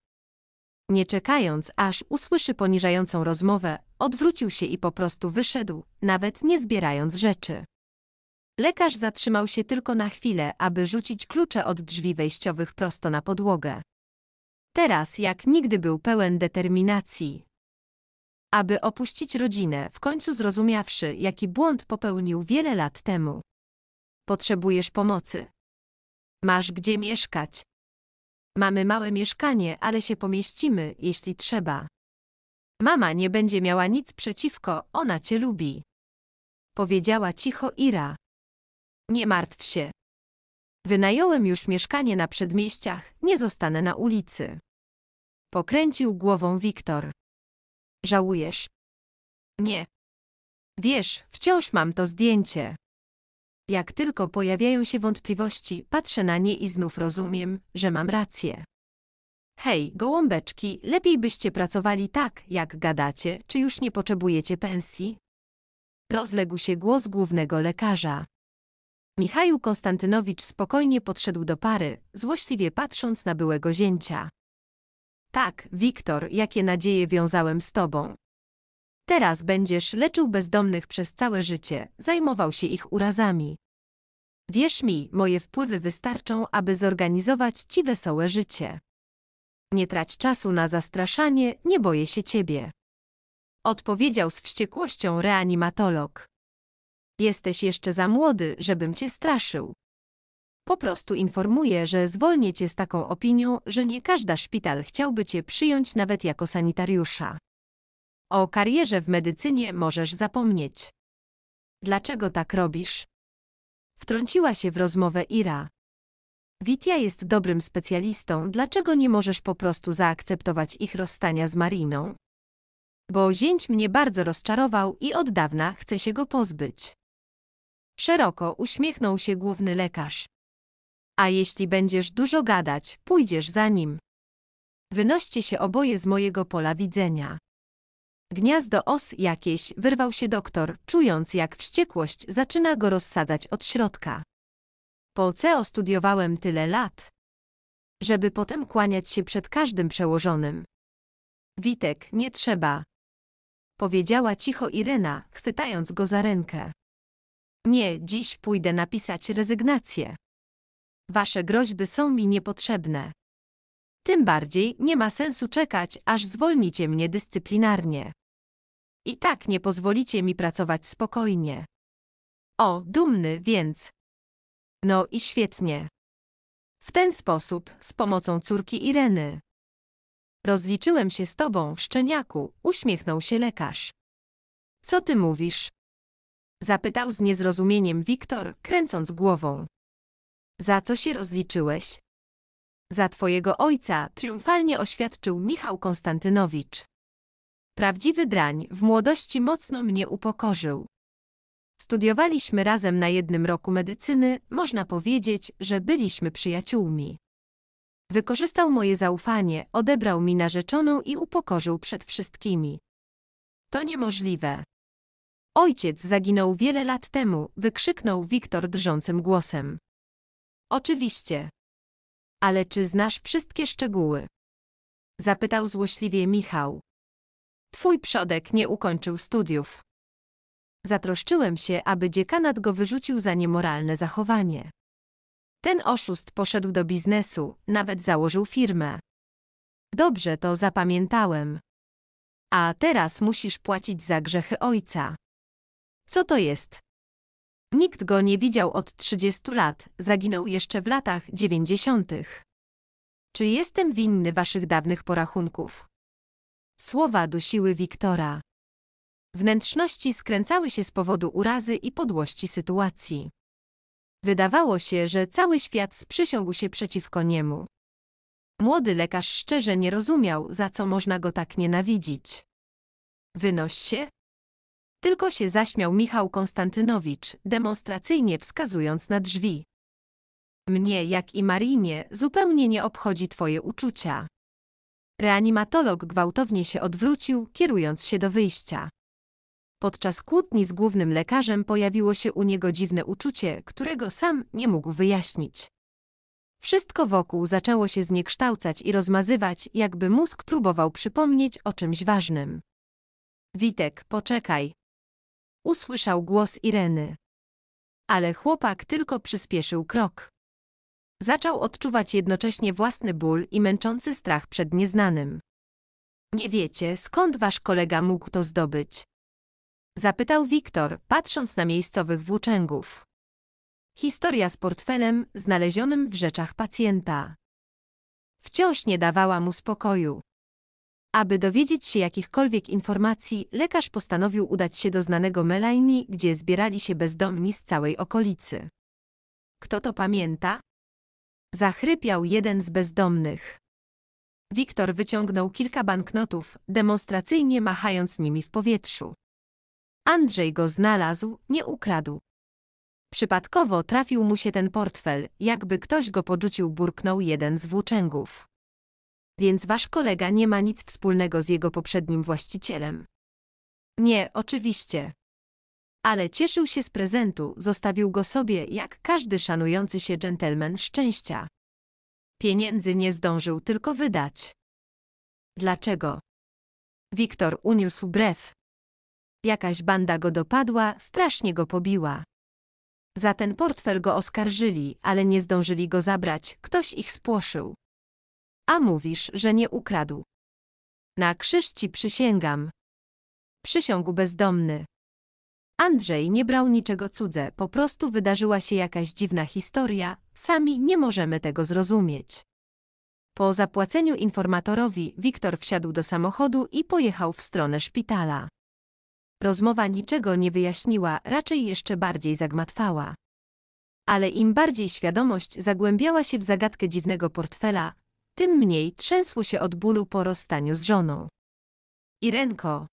Nie czekając, aż usłyszy poniżającą rozmowę, odwrócił się i po prostu wyszedł, nawet nie zbierając rzeczy. Lekarz zatrzymał się tylko na chwilę, aby rzucić klucze od drzwi wejściowych prosto na podłogę. Teraz jak nigdy był pełen determinacji. Aby opuścić rodzinę, w końcu zrozumiawszy, jaki błąd popełnił wiele lat temu. Potrzebujesz pomocy. Masz gdzie mieszkać. Mamy małe mieszkanie, ale się pomieścimy, jeśli trzeba. Mama nie będzie miała nic przeciwko, ona cię lubi. Powiedziała cicho Ira. Nie martw się. Wynająłem już mieszkanie na przedmieściach, nie zostanę na ulicy. Pokręcił głową Wiktor. Żałujesz? Nie. Wiesz, wciąż mam to zdjęcie. Jak tylko pojawiają się wątpliwości, patrzę na nie i znów rozumiem, że mam rację. Hej, gołąbeczki, lepiej byście pracowali tak, jak gadacie, czy już nie potrzebujecie pensji? Rozległ się głos głównego lekarza. Michał Konstantynowicz spokojnie podszedł do pary, złośliwie patrząc na byłego zięcia. Tak, Wiktor, jakie nadzieje wiązałem z tobą. Teraz będziesz leczył bezdomnych przez całe życie, zajmował się ich urazami. Wierz mi, moje wpływy wystarczą, aby zorganizować ci wesołe życie. Nie trać czasu na zastraszanie, nie boję się ciebie. Odpowiedział z wściekłością reanimatolog. Jesteś jeszcze za młody, żebym cię straszył. Po prostu informuję, że zwolnię cię z taką opinią, że nie każda szpital chciałby cię przyjąć nawet jako sanitariusza. O karierze w medycynie możesz zapomnieć. Dlaczego tak robisz? Wtrąciła się w rozmowę Ira. Witia jest dobrym specjalistą, dlaczego nie możesz po prostu zaakceptować ich rozstania z Mariną? Bo zięć mnie bardzo rozczarował i od dawna chcę się go pozbyć. Szeroko uśmiechnął się główny lekarz. A jeśli będziesz dużo gadać, pójdziesz za nim. Wynoście się oboje z mojego pola widzenia. Gniazdo os jakieś, wyrwał się doktor, czując jak wściekłość zaczyna go rozsadzać od środka. Po CEO studiowałem tyle lat, żeby potem kłaniać się przed każdym przełożonym. Witek, nie trzeba. Powiedziała cicho Irena, chwytając go za rękę. Nie, dziś pójdę napisać rezygnację. Wasze groźby są mi niepotrzebne. Tym bardziej nie ma sensu czekać, aż zwolnicie mnie dyscyplinarnie. I tak nie pozwolicie mi pracować spokojnie. O, dumny więc, no i świetnie. W ten sposób, z pomocą córki Ireny. Rozliczyłem się z tobą, szczeniaku, uśmiechnął się lekarz. Co ty mówisz? Zapytał z niezrozumieniem Wiktor, kręcąc głową. Za co się rozliczyłeś? Za twojego ojca, triumfalnie oświadczył Michał Konstantynowicz. Prawdziwy drań w młodości mocno mnie upokorzył. Studiowaliśmy razem na jednym roku medycyny, można powiedzieć, że byliśmy przyjaciółmi. Wykorzystał moje zaufanie, odebrał mi narzeczoną i upokorzył przed wszystkimi. To niemożliwe. Ojciec zaginął wiele lat temu, wykrzyknął Wiktor drżącym głosem. Oczywiście. Ale czy znasz wszystkie szczegóły? Zapytał złośliwie Michał. Twój przodek nie ukończył studiów. Zatroszczyłem się, aby dziekanat go wyrzucił za niemoralne zachowanie. Ten oszust poszedł do biznesu, nawet założył firmę. Dobrze to zapamiętałem. A teraz musisz płacić za grzechy ojca. Co to jest? Nikt go nie widział od 30 lat, zaginął jeszcze w latach 90. Czy jestem winny waszych dawnych porachunków? Słowa dusiły Wiktora. Wnętrzności skręcały się z powodu urazy i podłości sytuacji. Wydawało się, że cały świat sprzysiągł się przeciwko niemu. Młody lekarz szczerze nie rozumiał, za co można go tak nienawidzić. Wynoś się? Tylko się zaśmiał Michał Konstantynowicz, demonstracyjnie wskazując na drzwi. Mnie, jak i Marinie, zupełnie nie obchodzi twoje uczucia. Reanimatolog gwałtownie się odwrócił, kierując się do wyjścia. Podczas kłótni z głównym lekarzem pojawiło się u niego dziwne uczucie, którego sam nie mógł wyjaśnić. Wszystko wokół zaczęło się zniekształcać i rozmazywać, jakby mózg próbował przypomnieć o czymś ważnym. Witek, poczekaj. Usłyszał głos Ireny. Ale chłopak tylko przyspieszył krok. Zaczął odczuwać jednocześnie własny ból i męczący strach przed nieznanym. Nie wiecie, skąd wasz kolega mógł to zdobyć. Zapytał Wiktor, patrząc na miejscowych włóczęgów. Historia z portfelem znalezionym w rzeczach pacjenta. Wciąż nie dawała mu spokoju. Aby dowiedzieć się jakichkolwiek informacji, lekarz postanowił udać się do znanego Melanie, gdzie zbierali się bezdomni z całej okolicy. Kto to pamięta? Zachrypiał jeden z bezdomnych. Wiktor wyciągnął kilka banknotów, demonstracyjnie machając nimi w powietrzu. Andrzej go znalazł, nie ukradł. Przypadkowo trafił mu się ten portfel, jakby ktoś go podrzucił burknął jeden z włóczęgów. Więc wasz kolega nie ma nic wspólnego z jego poprzednim właścicielem. Nie, oczywiście. Ale cieszył się z prezentu, zostawił go sobie, jak każdy szanujący się dżentelmen szczęścia. Pieniędzy nie zdążył tylko wydać. Dlaczego? Wiktor uniósł brew. Jakaś banda go dopadła, strasznie go pobiła. Za ten portfel go oskarżyli, ale nie zdążyli go zabrać, ktoś ich spłoszył. A mówisz, że nie ukradł. Na krzyż ci przysięgam. Przysiągł bezdomny. Andrzej nie brał niczego cudze, po prostu wydarzyła się jakaś dziwna historia, sami nie możemy tego zrozumieć. Po zapłaceniu informatorowi Wiktor wsiadł do samochodu i pojechał w stronę szpitala. Rozmowa niczego nie wyjaśniła, raczej jeszcze bardziej zagmatwała. Ale im bardziej świadomość zagłębiała się w zagadkę dziwnego portfela, tym mniej trzęsło się od bólu po rozstaniu z żoną. Irenko!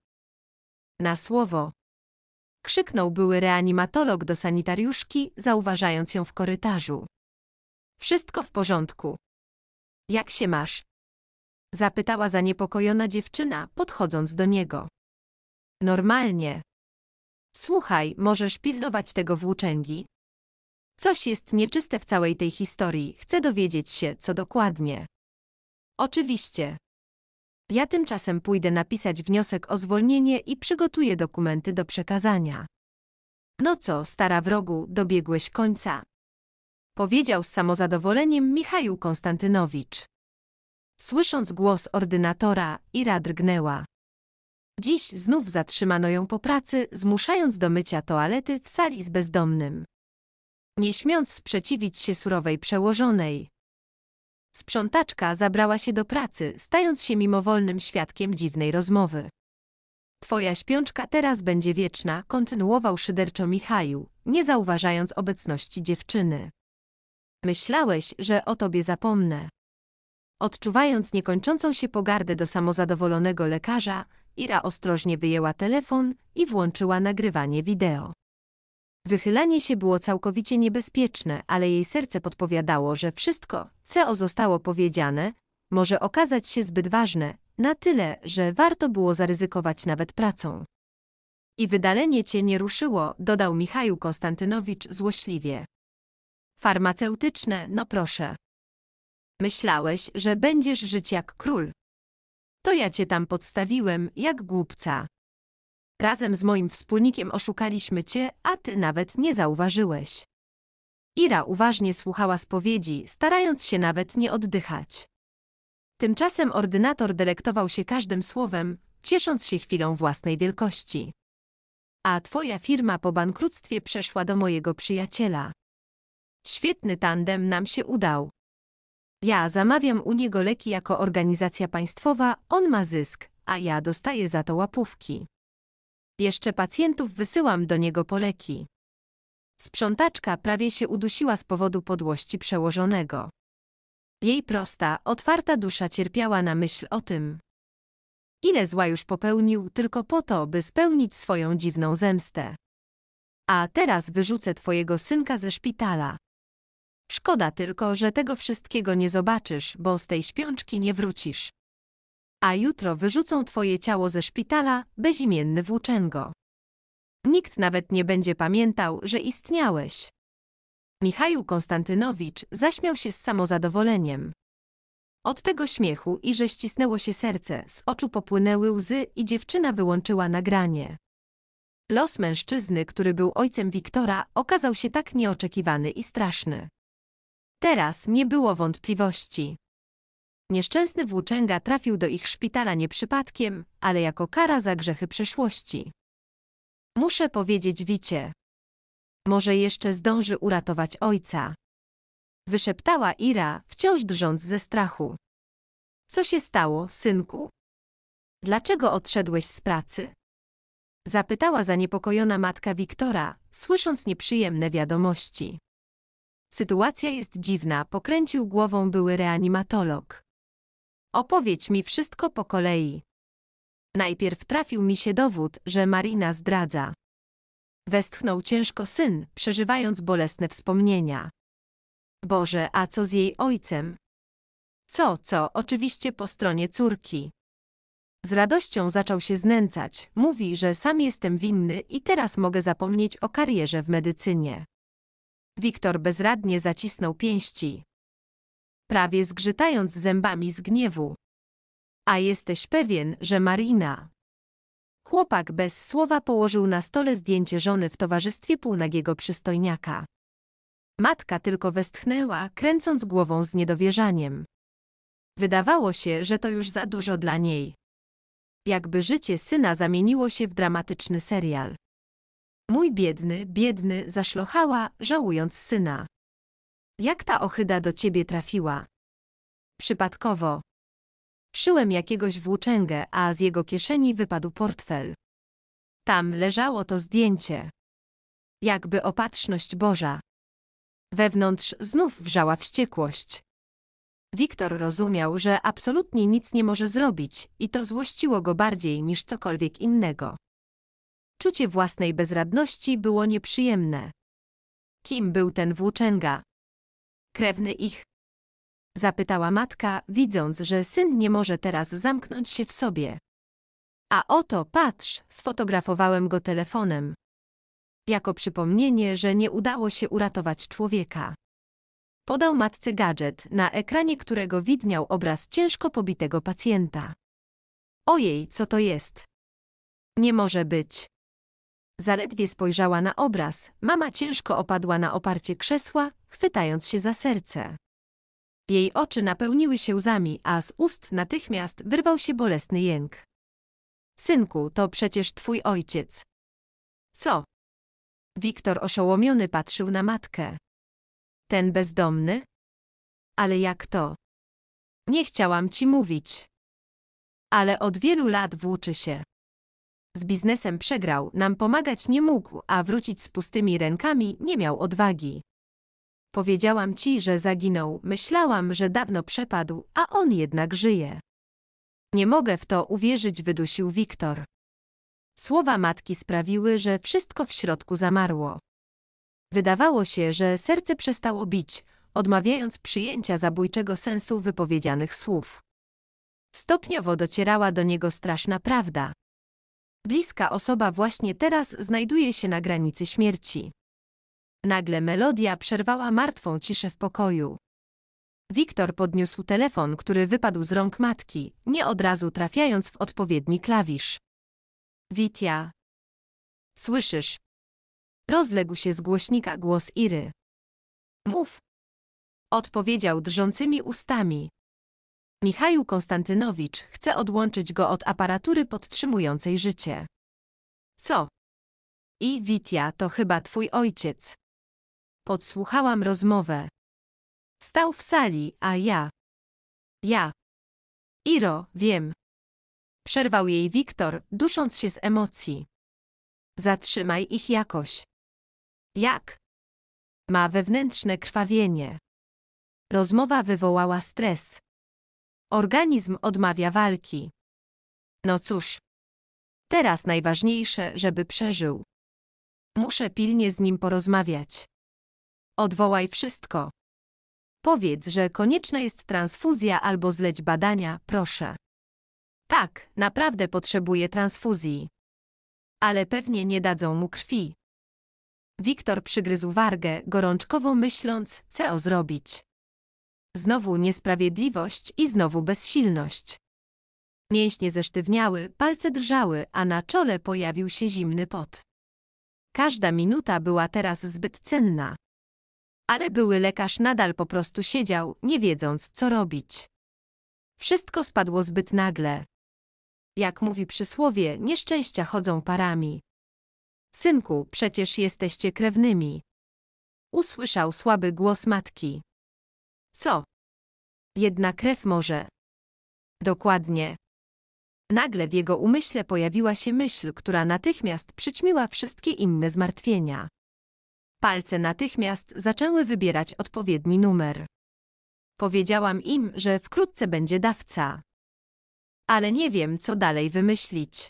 Na słowo! Krzyknął były reanimatolog do sanitariuszki, zauważając ją w korytarzu. Wszystko w porządku. Jak się masz? Zapytała zaniepokojona dziewczyna, podchodząc do niego. Normalnie. Słuchaj, możesz pilnować tego włóczęgi? Coś jest nieczyste w całej tej historii, chcę dowiedzieć się, co dokładnie. Oczywiście. Ja tymczasem pójdę napisać wniosek o zwolnienie i przygotuję dokumenty do przekazania. No co, stara wrogu, dobiegłeś końca. Powiedział z samozadowoleniem Michał Konstantynowicz. Słysząc głos ordynatora, Ira drgnęła. Dziś znów zatrzymano ją po pracy, zmuszając do mycia toalety w sali z bezdomnym. Nie śmiąc sprzeciwić się surowej przełożonej. Sprzątaczka zabrała się do pracy, stając się mimowolnym świadkiem dziwnej rozmowy. Twoja śpiączka teraz będzie wieczna, kontynuował szyderczo Michał, nie zauważając obecności dziewczyny. Myślałeś, że o tobie zapomnę. Odczuwając niekończącą się pogardę do samozadowolonego lekarza, Ira ostrożnie wyjęła telefon i włączyła nagrywanie wideo. Wychylanie się było całkowicie niebezpieczne, ale jej serce podpowiadało, że wszystko, co zostało powiedziane, może okazać się zbyt ważne, na tyle, że warto było zaryzykować nawet pracą. I wydalenie cię nie ruszyło, dodał Michał Konstantynowicz złośliwie. Farmaceutyczne, no proszę. Myślałeś, że będziesz żyć jak król, to ja cię tam podstawiłem, jak głupca. Razem z moim wspólnikiem oszukaliśmy cię, a ty nawet nie zauważyłeś. Ira uważnie słuchała spowiedzi, starając się nawet nie oddychać. Tymczasem ordynator delektował się każdym słowem, ciesząc się chwilą własnej wielkości. A twoja firma po bankructwie przeszła do mojego przyjaciela. Świetny tandem nam się udał. Ja zamawiam u niego leki jako organizacja państwowa, on ma zysk, a ja dostaję za to łapówki. Jeszcze pacjentów wysyłam do niego po leki. Sprzątaczka prawie się udusiła z powodu podłości przełożonego. Jej prosta, otwarta dusza cierpiała na myśl o tym. Ile zła już popełnił tylko po to, by spełnić swoją dziwną zemstę. A teraz wyrzucę twojego synka ze szpitala. Szkoda tylko, że tego wszystkiego nie zobaczysz, bo z tej śpiączki nie wrócisz. A jutro wyrzucą twoje ciało ze szpitala, bezimienny włóczęgo. Nikt nawet nie będzie pamiętał, że istniałeś. Michał Konstantynowicz zaśmiał się z samozadowoleniem. Od tego śmiechu i że ścisnęło się serce, z oczu popłynęły łzy i dziewczyna wyłączyła nagranie. Los mężczyzny, który był ojcem Wiktora, okazał się tak nieoczekiwany i straszny. Teraz nie było wątpliwości. Nieszczęsny włóczęga trafił do ich szpitala nie przypadkiem, ale jako kara za grzechy przeszłości. Muszę powiedzieć Wicie. Może jeszcze zdąży uratować ojca. Wyszeptała Ira, wciąż drżąc ze strachu. Co się stało, synku? Dlaczego odszedłeś z pracy? Zapytała zaniepokojona matka Wiktora, słysząc nieprzyjemne wiadomości. Sytuacja jest dziwna, pokręcił głową były reanimatolog. Opowiedz mi wszystko po kolei. Najpierw trafił mi się dowód, że Marina zdradza. Westchnął ciężko syn, przeżywając bolesne wspomnienia. Boże, a co z jej ojcem? Co, co, oczywiście po stronie córki. Z radością zaczął się znęcać, mówi, że sam jestem winny i teraz mogę zapomnieć o karierze w medycynie. Wiktor bezradnie zacisnął pięści. Prawie zgrzytając zębami z gniewu. A jesteś pewien, że Marina. Chłopak bez słowa położył na stole zdjęcie żony w towarzystwie półnagiego przystojniaka. Matka tylko westchnęła, kręcąc głową z niedowierzaniem. Wydawało się, że to już za dużo dla niej. Jakby życie syna zamieniło się w dramatyczny serial. Mój biedny, biedny, zaszlochała, żałując syna. Jak ta ohyda do ciebie trafiła? Przypadkowo. Szyłem jakiegoś włóczęgę, a z jego kieszeni wypadł portfel. Tam leżało to zdjęcie. Jakby opatrzność Boża. Wewnątrz znów wrzała wściekłość. Wiktor rozumiał, że absolutnie nic nie może zrobić i to złościło go bardziej niż cokolwiek innego. Poczucie własnej bezradności było nieprzyjemne. Kim był ten włóczęga? Krewny ich. Zapytała matka, widząc, że syn nie może teraz zamknąć się w sobie. A oto, patrz, sfotografowałem go telefonem. Jako przypomnienie, że nie udało się uratować człowieka. Podał matce gadżet, na ekranie którego widniał obraz ciężko pobitego pacjenta. Ojej, co to jest? Nie może być. Zaledwie spojrzała na obraz, mama ciężko opadła na oparcie krzesła, chwytając się za serce. Jej oczy napełniły się łzami, a z ust natychmiast wyrwał się bolesny jęk. Synku, to przecież twój ojciec. Co? Wiktor oszołomiony patrzył na matkę. Ten bezdomny? Ale jak to? Nie chciałam ci mówić. Ale od wielu lat włóczy się. Z biznesem przegrał, nam pomagać nie mógł, a wrócić z pustymi rękami nie miał odwagi. Powiedziałam ci, że zaginął, myślałam, że dawno przepadł, a on jednak żyje. Nie mogę w to uwierzyć, wydusił Wiktor. Słowa matki sprawiły, że wszystko w środku zamarło. Wydawało się, że serce przestało bić, odmawiając przyjęcia zabójczego sensu wypowiedzianych słów. Stopniowo docierała do niego straszna prawda. Bliska osoba właśnie teraz znajduje się na granicy śmierci. Nagle melodia przerwała martwą ciszę w pokoju. Wiktor podniósł telefon, który wypadł z rąk matki, nie od razu trafiając w odpowiedni klawisz. Witia. Słyszysz? Rozległ się z głośnika głos Iry. Mów. Odpowiedział drżącymi ustami. Michał Konstantynowicz chce odłączyć go od aparatury podtrzymującej życie. Co? I Witia to chyba twój ojciec. Podsłuchałam rozmowę. Stał w sali, a ja. Ja. Iro, wiem. Przerwał jej Wiktor, dusząc się z emocji. Zatrzymaj ich jakoś. Jak? Ma wewnętrzne krwawienie. Rozmowa wywołała stres. Organizm odmawia walki. No cóż. Teraz najważniejsze, żeby przeżył. Muszę pilnie z nim porozmawiać. Odwołaj wszystko. Powiedz, że konieczna jest transfuzja albo zleć badania, proszę. Tak, naprawdę potrzebuje transfuzji. Ale pewnie nie dadzą mu krwi. Wiktor przygryzł wargę, gorączkowo myśląc, co zrobić. Znowu niesprawiedliwość i znowu bezsilność. Mięśnie zesztywniały, palce drżały, a na czole pojawił się zimny pot. Każda minuta była teraz zbyt cenna. Ale były lekarz nadal po prostu siedział, nie wiedząc, co robić. Wszystko spadło zbyt nagle. Jak mówi przysłowie, nieszczęścia chodzą parami. Synku, przecież jesteście krewnymi. Usłyszał słaby głos matki. Co? Jedna krew może. Dokładnie. Nagle w jego umyśle pojawiła się myśl, która natychmiast przyćmiła wszystkie inne zmartwienia. Palce natychmiast zaczęły wybierać odpowiedni numer. Powiedziałam im, że wkrótce będzie dawca. Ale nie wiem, co dalej wymyślić.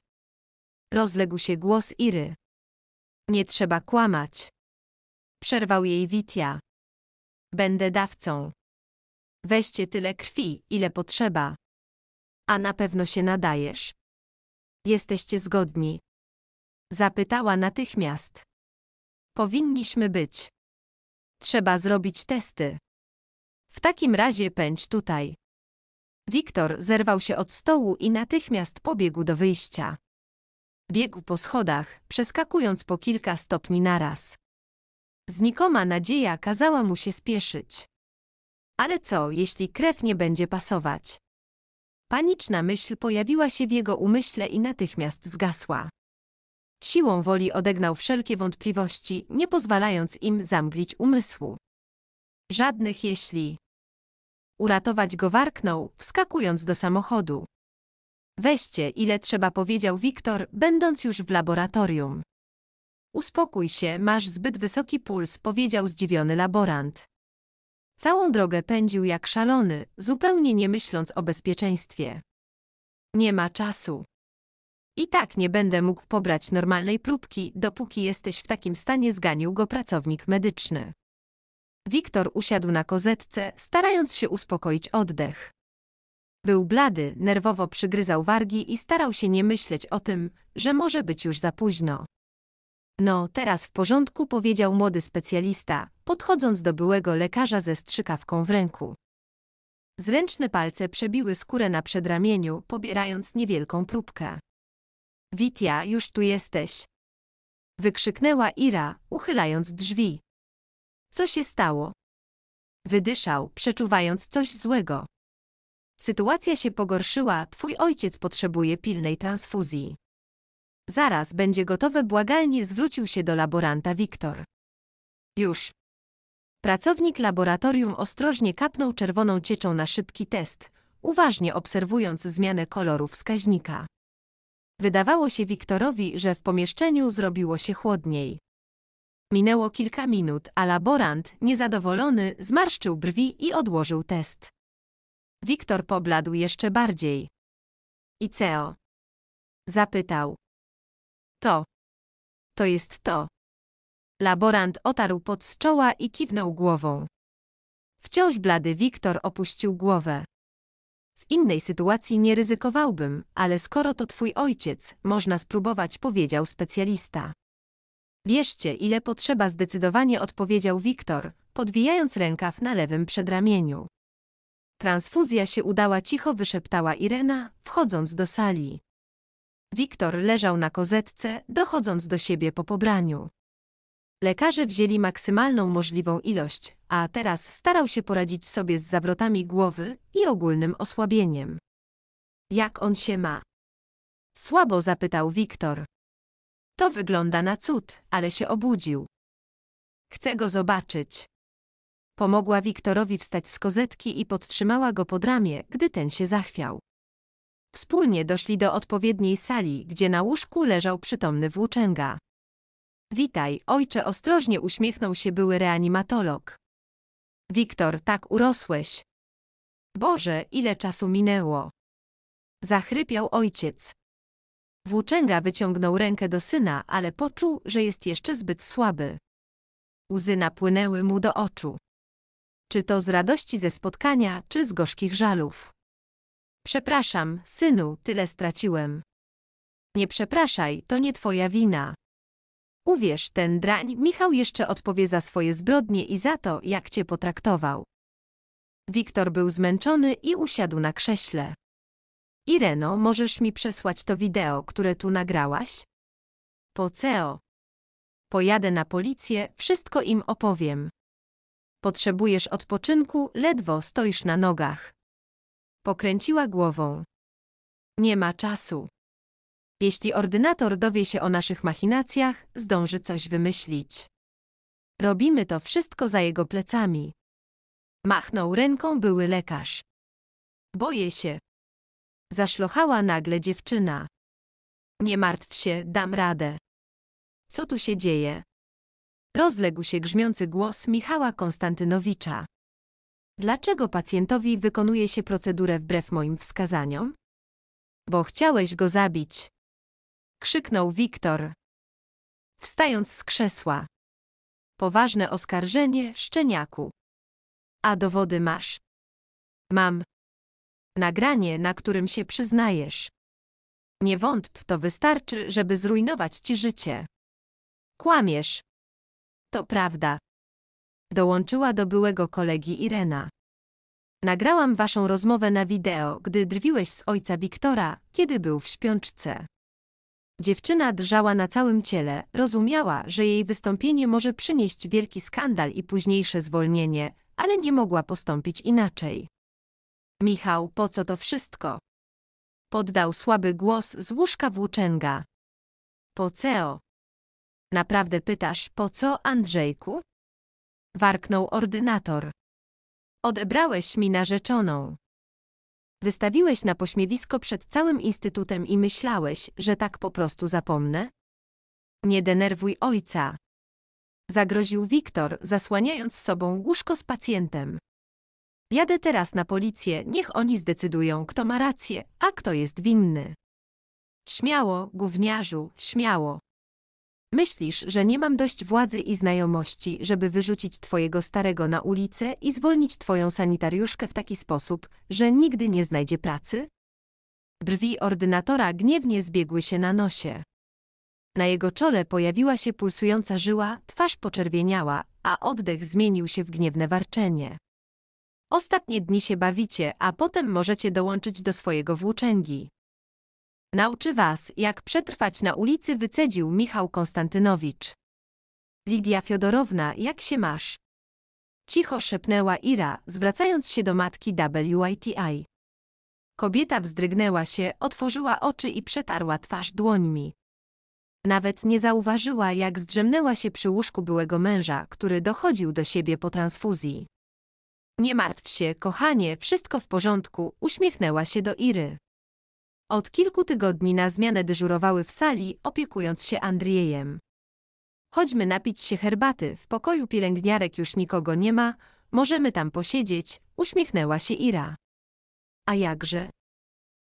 Rozległ się głos Iry. Nie trzeba kłamać. Przerwał jej Witia. Będę dawcą. Weźcie tyle krwi, ile potrzeba. A na pewno się nadajesz. Jesteście zgodni? Zapytała natychmiast. Powinniśmy być. Trzeba zrobić testy. W takim razie pędź tutaj. Wiktor zerwał się od stołu i natychmiast pobiegł do wyjścia. Biegł po schodach, przeskakując po kilka stopni naraz. Znikoma nadzieja kazała mu się spieszyć. Ale co, jeśli krew nie będzie pasować? Paniczna myśl pojawiła się w jego umyśle i natychmiast zgasła. Siłą woli odegnał wszelkie wątpliwości, nie pozwalając im zamglić umysłu. Żadnych jeśli. Uratować go warknął, wskakując do samochodu. Weźcie, ile trzeba powiedział Wiktor, będąc już w laboratorium. Uspokój się, masz zbyt wysoki puls, powiedział zdziwiony laborant. Całą drogę pędził jak szalony, zupełnie nie myśląc o bezpieczeństwie. Nie ma czasu. I tak nie będę mógł pobrać normalnej próbki, dopóki jesteś w takim stanie, zganił go pracownik medyczny. Wiktor usiadł na kozetce, starając się uspokoić oddech. Był blady, nerwowo przygryzał wargi i starał się nie myśleć o tym, że może być już za późno. No, teraz w porządku, powiedział młody specjalista, podchodząc do byłego lekarza ze strzykawką w ręku. Zręczne palce przebiły skórę na przedramieniu, pobierając niewielką próbkę. Witia, już tu jesteś. Wykrzyknęła Ira, uchylając drzwi. Co się stało? Wydyszał, przeczuwając coś złego. Sytuacja się pogorszyła, twój ojciec potrzebuje pilnej transfuzji. Zaraz będzie gotowe błagalnie zwrócił się do laboranta Wiktor. Już, Pracownik laboratorium ostrożnie kapnął czerwoną cieczą na szybki test, uważnie obserwując zmianę koloru wskaźnika. Wydawało się Wiktorowi, że w pomieszczeniu zrobiło się chłodniej. Minęło kilka minut, a laborant, niezadowolony, zmarszczył brwi i odłożył test. Wiktor pobladł jeszcze bardziej. I co? Zapytał. To. To jest to. Laborant otarł pot z czoła i kiwnął głową. Wciąż blady Wiktor opuścił głowę. W innej sytuacji nie ryzykowałbym, ale skoro to twój ojciec, można spróbować, powiedział specjalista. Bierzcie ile potrzeba zdecydowanie odpowiedział Wiktor, podwijając rękaw na lewym przedramieniu. Transfuzja się udała cicho wyszeptała Irena, wchodząc do sali. Wiktor leżał na kozetce, dochodząc do siebie po pobraniu. Lekarze wzięli maksymalną możliwą ilość, a teraz starał się poradzić sobie z zawrotami głowy i ogólnym osłabieniem. Jak on się ma? Słabo zapytał Wiktor. To wygląda na cud, ale się obudził. Chcę go zobaczyć. Pomogła Wiktorowi wstać z kozetki i podtrzymała go pod ramię, gdy ten się zachwiał. Wspólnie doszli do odpowiedniej sali, gdzie na łóżku leżał przytomny włóczęga. Witaj, ojcze, ostrożnie uśmiechnął się były reanimatolog. Wiktor, tak urosłeś. Boże, ile czasu minęło. Zachrypiał ojciec. Włóczęga wyciągnął rękę do syna, ale poczuł, że jest jeszcze zbyt słaby. Łzy napłynęły mu do oczu. Czy to z radości ze spotkania, czy z gorzkich żalów. Przepraszam, synu, tyle straciłem. Nie przepraszaj, to nie twoja wina. Uwierz, ten drań Michał jeszcze odpowie za swoje zbrodnie i za to, jak cię potraktował. Wiktor był zmęczony i usiadł na krześle. Ireno, możesz mi przesłać to wideo, które tu nagrałaś? Po CEO. Pojadę na policję, wszystko im opowiem. Potrzebujesz odpoczynku, ledwo stoisz na nogach. Pokręciła głową. Nie ma czasu. Jeśli ordynator dowie się o naszych machinacjach, zdąży coś wymyślić. Robimy to wszystko za jego plecami. Machnął ręką były lekarz. Boję się. Zaszlochała nagle dziewczyna. Nie martw się, dam radę. Co tu się dzieje? Rozległ się grzmiący głos Michała Konstantynowicza. Dlaczego pacjentowi wykonuje się procedurę wbrew moim wskazaniom? Bo chciałeś go zabić krzyknął Wiktor, wstając z krzesła. Poważne oskarżenie, szczeniaku. A dowody masz? Mam. Nagranie, na którym się przyznajesz. Nie wątp, to wystarczy, żeby zrujnować ci życie. Kłamiesz. To prawda. Dołączyła do byłego kolegi Irena. Nagrałam waszą rozmowę na wideo, gdy drwiłeś z ojca Wiktora, kiedy był w śpiączce. Dziewczyna drżała na całym ciele, rozumiała, że jej wystąpienie może przynieść wielki skandal i późniejsze zwolnienie, ale nie mogła postąpić inaczej. Michał, po co to wszystko? Poddał słaby głos z łóżka włóczęga. Po co? Naprawdę pytasz, po co, Andrzejku? Warknął ordynator. Odebrałeś mi narzeczoną. Wystawiłeś na pośmiewisko przed całym instytutem i myślałeś, że tak po prostu zapomnę? Nie denerwuj ojca. Zagroził Wiktor, zasłaniając sobą łóżko z pacjentem. Jadę teraz na policję, niech oni zdecydują, kto ma rację, a kto jest winny. Śmiało, gówniarzu, śmiało. Myślisz, że nie mam dość władzy i znajomości, żeby wyrzucić twojego starego na ulicę i zwolnić twoją sanitariuszkę w taki sposób, że nigdy nie znajdzie pracy? Brwi ordynatora gniewnie zbiegły się na nosie. Na jego czole pojawiła się pulsująca żyła, twarz poczerwieniała, a oddech zmienił się w gniewne warczenie. Ostatnie dni się bawicie, a potem możecie dołączyć do swojego włóczęgi. Nauczy was, jak przetrwać na ulicy, wycedził Michał Konstantynowicz. Lidia Fiodorowna, jak się masz? Cicho szepnęła Ira, zwracając się do matki WITI. Y Kobieta wzdrygnęła się, otworzyła oczy i przetarła twarz dłońmi. Nawet nie zauważyła, jak zdrzemnęła się przy łóżku byłego męża, który dochodził do siebie po transfuzji. Nie martw się, kochanie, wszystko w porządku, uśmiechnęła się do Iry. Od kilku tygodni na zmianę dyżurowały w sali, opiekując się Andriejem. Chodźmy napić się herbaty, w pokoju pielęgniarek już nikogo nie ma, możemy tam posiedzieć, uśmiechnęła się Ira. A jakże?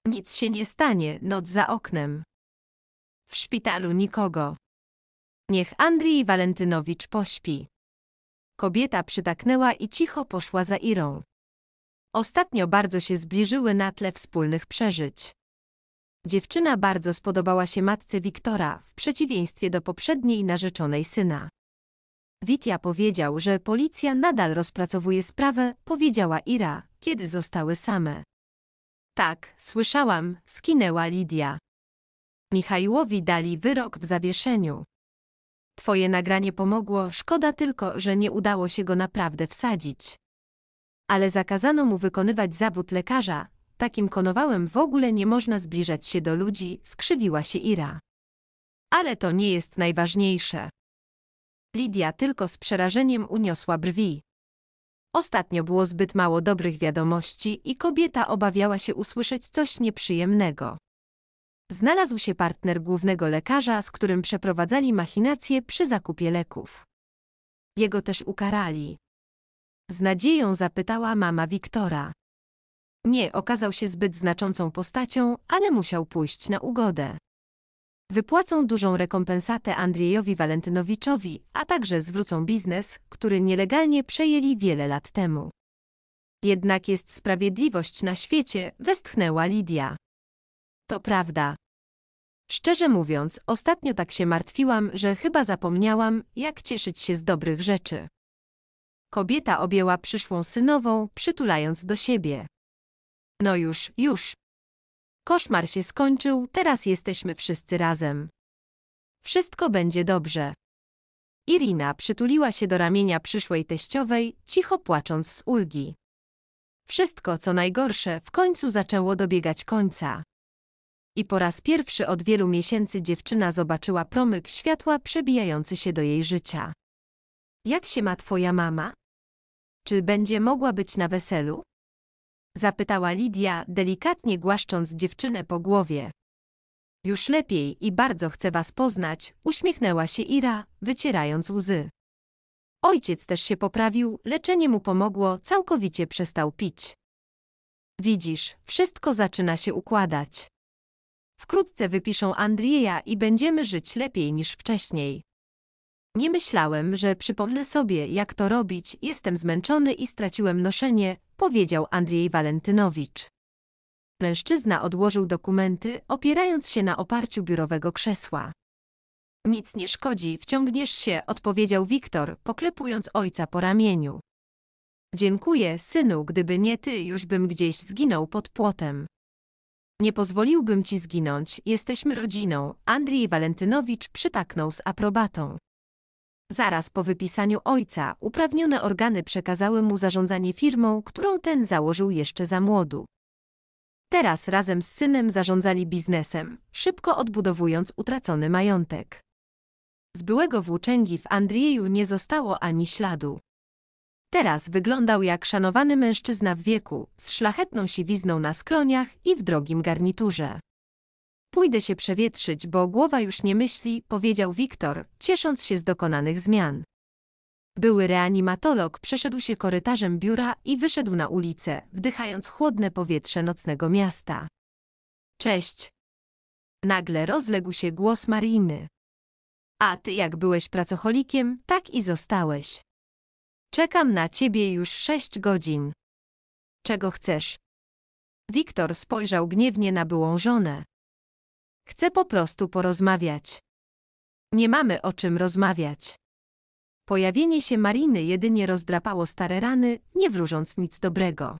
Nic się nie stanie, noc za oknem. W szpitalu nikogo. Niech Andrzej Walentynowicz pośpi. Kobieta przytaknęła i cicho poszła za Irą. Ostatnio bardzo się zbliżyły na tle wspólnych przeżyć. Dziewczyna bardzo spodobała się matce Wiktora, w przeciwieństwie do poprzedniej narzeczonej syna. Witia powiedział, że policja nadal rozpracowuje sprawę, powiedziała Ira, kiedy zostały same. Tak, słyszałam, skinęła Lidia. Michajłowi dali wyrok w zawieszeniu. Twoje nagranie pomogło, szkoda tylko, że nie udało się go naprawdę wsadzić. Ale zakazano mu wykonywać zawód lekarza, takim konowałem w ogóle nie można zbliżać się do ludzi, skrzywiła się Ira. Ale to nie jest najważniejsze. Lidia tylko z przerażeniem uniosła brwi. Ostatnio było zbyt mało dobrych wiadomości i kobieta obawiała się usłyszeć coś nieprzyjemnego. Znalazł się partner głównego lekarza, z którym przeprowadzali machinacje przy zakupie leków. Jego też ukarali. Z nadzieją zapytała mama Wiktora. Nie okazał się zbyt znaczącą postacią, ale musiał pójść na ugodę. Wypłacą dużą rekompensatę Andrzejowi Walentynowiczowi, a także zwrócą biznes, który nielegalnie przejęli wiele lat temu. Jednak jest sprawiedliwość na świecie, westchnęła Lidia. To prawda. Szczerze mówiąc, ostatnio tak się martwiłam, że chyba zapomniałam, jak cieszyć się z dobrych rzeczy. Kobieta objęła przyszłą synową, przytulając do siebie. No już, już. Koszmar się skończył, teraz jesteśmy wszyscy razem. Wszystko będzie dobrze. Irina przytuliła się do ramienia przyszłej teściowej, cicho płacząc z ulgi. Wszystko, co najgorsze, w końcu zaczęło dobiegać końca. I po raz pierwszy od wielu miesięcy dziewczyna zobaczyła promyk światła przebijający się do jej życia. Jak się ma twoja mama? Czy będzie mogła być na weselu? Zapytała Lidia, delikatnie głaszcząc dziewczynę po głowie. Już lepiej i bardzo chcę was poznać, uśmiechnęła się Ira, wycierając łzy. Ojciec też się poprawił, leczenie mu pomogło, całkowicie przestał pić. Widzisz, wszystko zaczyna się układać. Wkrótce wypiszą Andrieja i będziemy żyć lepiej niż wcześniej. Nie myślałem, że przypomnę sobie, jak to robić, jestem zmęczony i straciłem noszenie, powiedział Andrzej Walentynowicz. Mężczyzna odłożył dokumenty, opierając się na oparciu biurowego krzesła. Nic nie szkodzi, wciągniesz się, odpowiedział Wiktor, poklepując ojca po ramieniu. Dziękuję, synu, gdyby nie ty, już bym gdzieś zginął pod płotem. Nie pozwoliłbym ci zginąć, jesteśmy rodziną, Andrzej Walentynowicz przytaknął z aprobatą. Zaraz po wypisaniu ojca uprawnione organy przekazały mu zarządzanie firmą, którą ten założył jeszcze za młodu. Teraz razem z synem zarządzali biznesem, szybko odbudowując utracony majątek. Z byłego włóczęgi w Andrieju nie zostało ani śladu. Teraz wyglądał jak szanowany mężczyzna w wieku, z szlachetną siwizną na skroniach i w drogim garniturze. Pójdę się przewietrzyć, bo głowa już nie myśli, powiedział Wiktor, ciesząc się z dokonanych zmian. Były reanimatolog przeszedł się korytarzem biura i wyszedł na ulicę, wdychając chłodne powietrze nocnego miasta. Cześć. Nagle rozległ się głos Mariny. A ty jak byłeś pracocholikiem, tak i zostałeś. Czekam na ciebie już sześć godzin. Czego chcesz? Wiktor spojrzał gniewnie na byłą żonę. Chcę po prostu porozmawiać. Nie mamy o czym rozmawiać. Pojawienie się Mariny jedynie rozdrapało stare rany, nie wróżąc nic dobrego.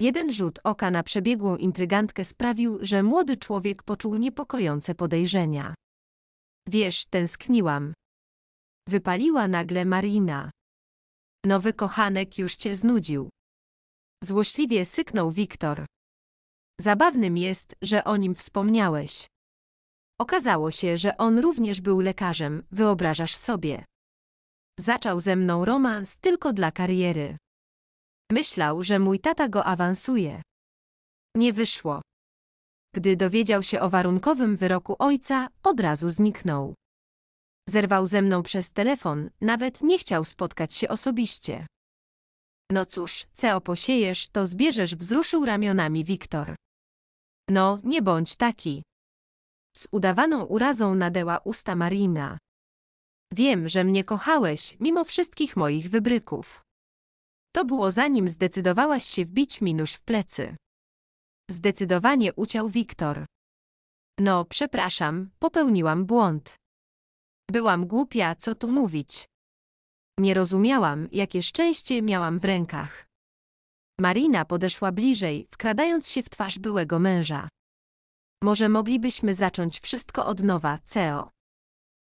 Jeden rzut oka na przebiegłą intrygantkę sprawił, że młody człowiek poczuł niepokojące podejrzenia. Wiesz, tęskniłam. Wypaliła nagle Marina. Nowy kochanek już cię znudził. Złośliwie syknął Wiktor. Zabawnym jest, że o nim wspomniałeś. Okazało się, że on również był lekarzem, wyobrażasz sobie. Zaczął ze mną romans tylko dla kariery. Myślał, że mój tata go awansuje. Nie wyszło. Gdy dowiedział się o warunkowym wyroku ojca, od razu zniknął. Zerwał ze mną przez telefon, nawet nie chciał spotkać się osobiście. No cóż, co posiejesz, to zbierzesz wzruszył ramionami Wiktor. No, nie bądź taki. Z udawaną urazą nadeła usta Marina. Wiem, że mnie kochałeś, mimo wszystkich moich wybryków. To było zanim zdecydowałaś się wbić minus w plecy. Zdecydowanie uciął Wiktor. No, przepraszam, popełniłam błąd. Byłam głupia, co tu mówić. Nie rozumiałam, jakie szczęście miałam w rękach. Marina podeszła bliżej, wkradając się w twarz byłego męża. Może moglibyśmy zacząć wszystko od nowa, Ceo.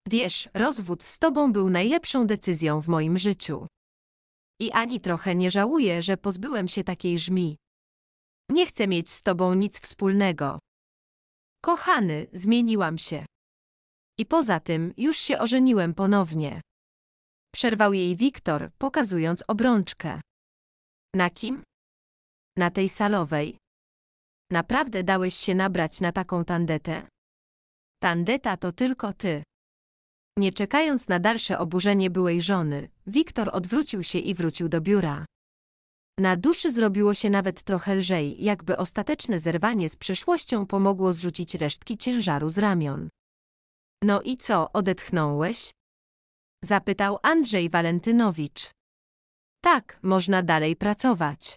Wiesz, rozwód z tobą był najlepszą decyzją w moim życiu. I ani trochę nie żałuję, że pozbyłem się takiej żmi. Nie chcę mieć z tobą nic wspólnego. Kochany, zmieniłam się. I poza tym, już się ożeniłem ponownie. Przerwał jej Wiktor, pokazując obrączkę. Na kim? Na tej salowej. Naprawdę dałeś się nabrać na taką tandetę. Tandeta to tylko ty. Nie czekając na dalsze oburzenie byłej żony, Wiktor odwrócił się i wrócił do biura. Na duszy zrobiło się nawet trochę lżej, jakby ostateczne zerwanie z przeszłością pomogło zrzucić resztki ciężaru z ramion. No i co, odetchnąłeś? Zapytał Andrzej Walentynowicz. Tak, można dalej pracować.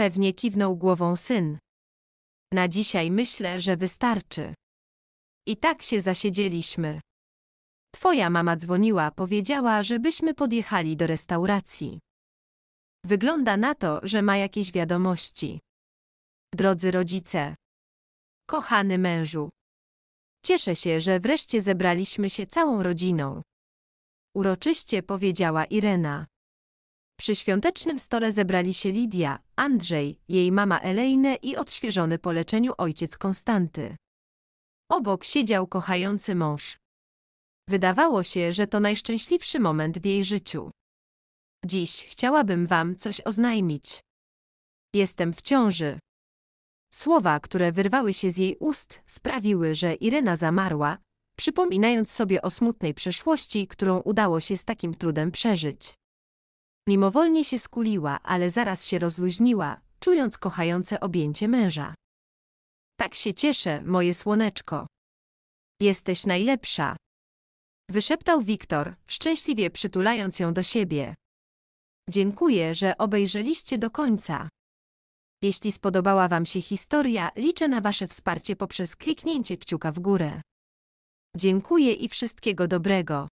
Pewnie kiwnął głową syn. Na dzisiaj myślę, że wystarczy. I tak się zasiedzieliśmy. Twoja mama dzwoniła, powiedziała, żebyśmy podjechali do restauracji. Wygląda na to, że ma jakieś wiadomości. Drodzy rodzice. Kochany mężu. Cieszę się, że wreszcie zebraliśmy się całą rodziną. Uroczyście powiedziała Irena. Przy świątecznym stole zebrali się Lidia, Andrzej, jej mama Elejne i odświeżony po leczeniu ojciec Konstanty. Obok siedział kochający mąż. Wydawało się, że to najszczęśliwszy moment w jej życiu. Dziś chciałabym wam coś oznajmić. Jestem w ciąży. Słowa, które wyrwały się z jej ust, sprawiły, że Irena zamarła, przypominając sobie o smutnej przeszłości, którą udało się z takim trudem przeżyć. Mimowolnie się skuliła, ale zaraz się rozluźniła, czując kochające objęcie męża. Tak się cieszę, moje słoneczko. Jesteś najlepsza. Wyszeptał Wiktor, szczęśliwie przytulając ją do siebie. Dziękuję, że obejrzeliście do końca. Jeśli spodobała Wam się historia, liczę na Wasze wsparcie poprzez kliknięcie kciuka w górę. Dziękuję i wszystkiego dobrego.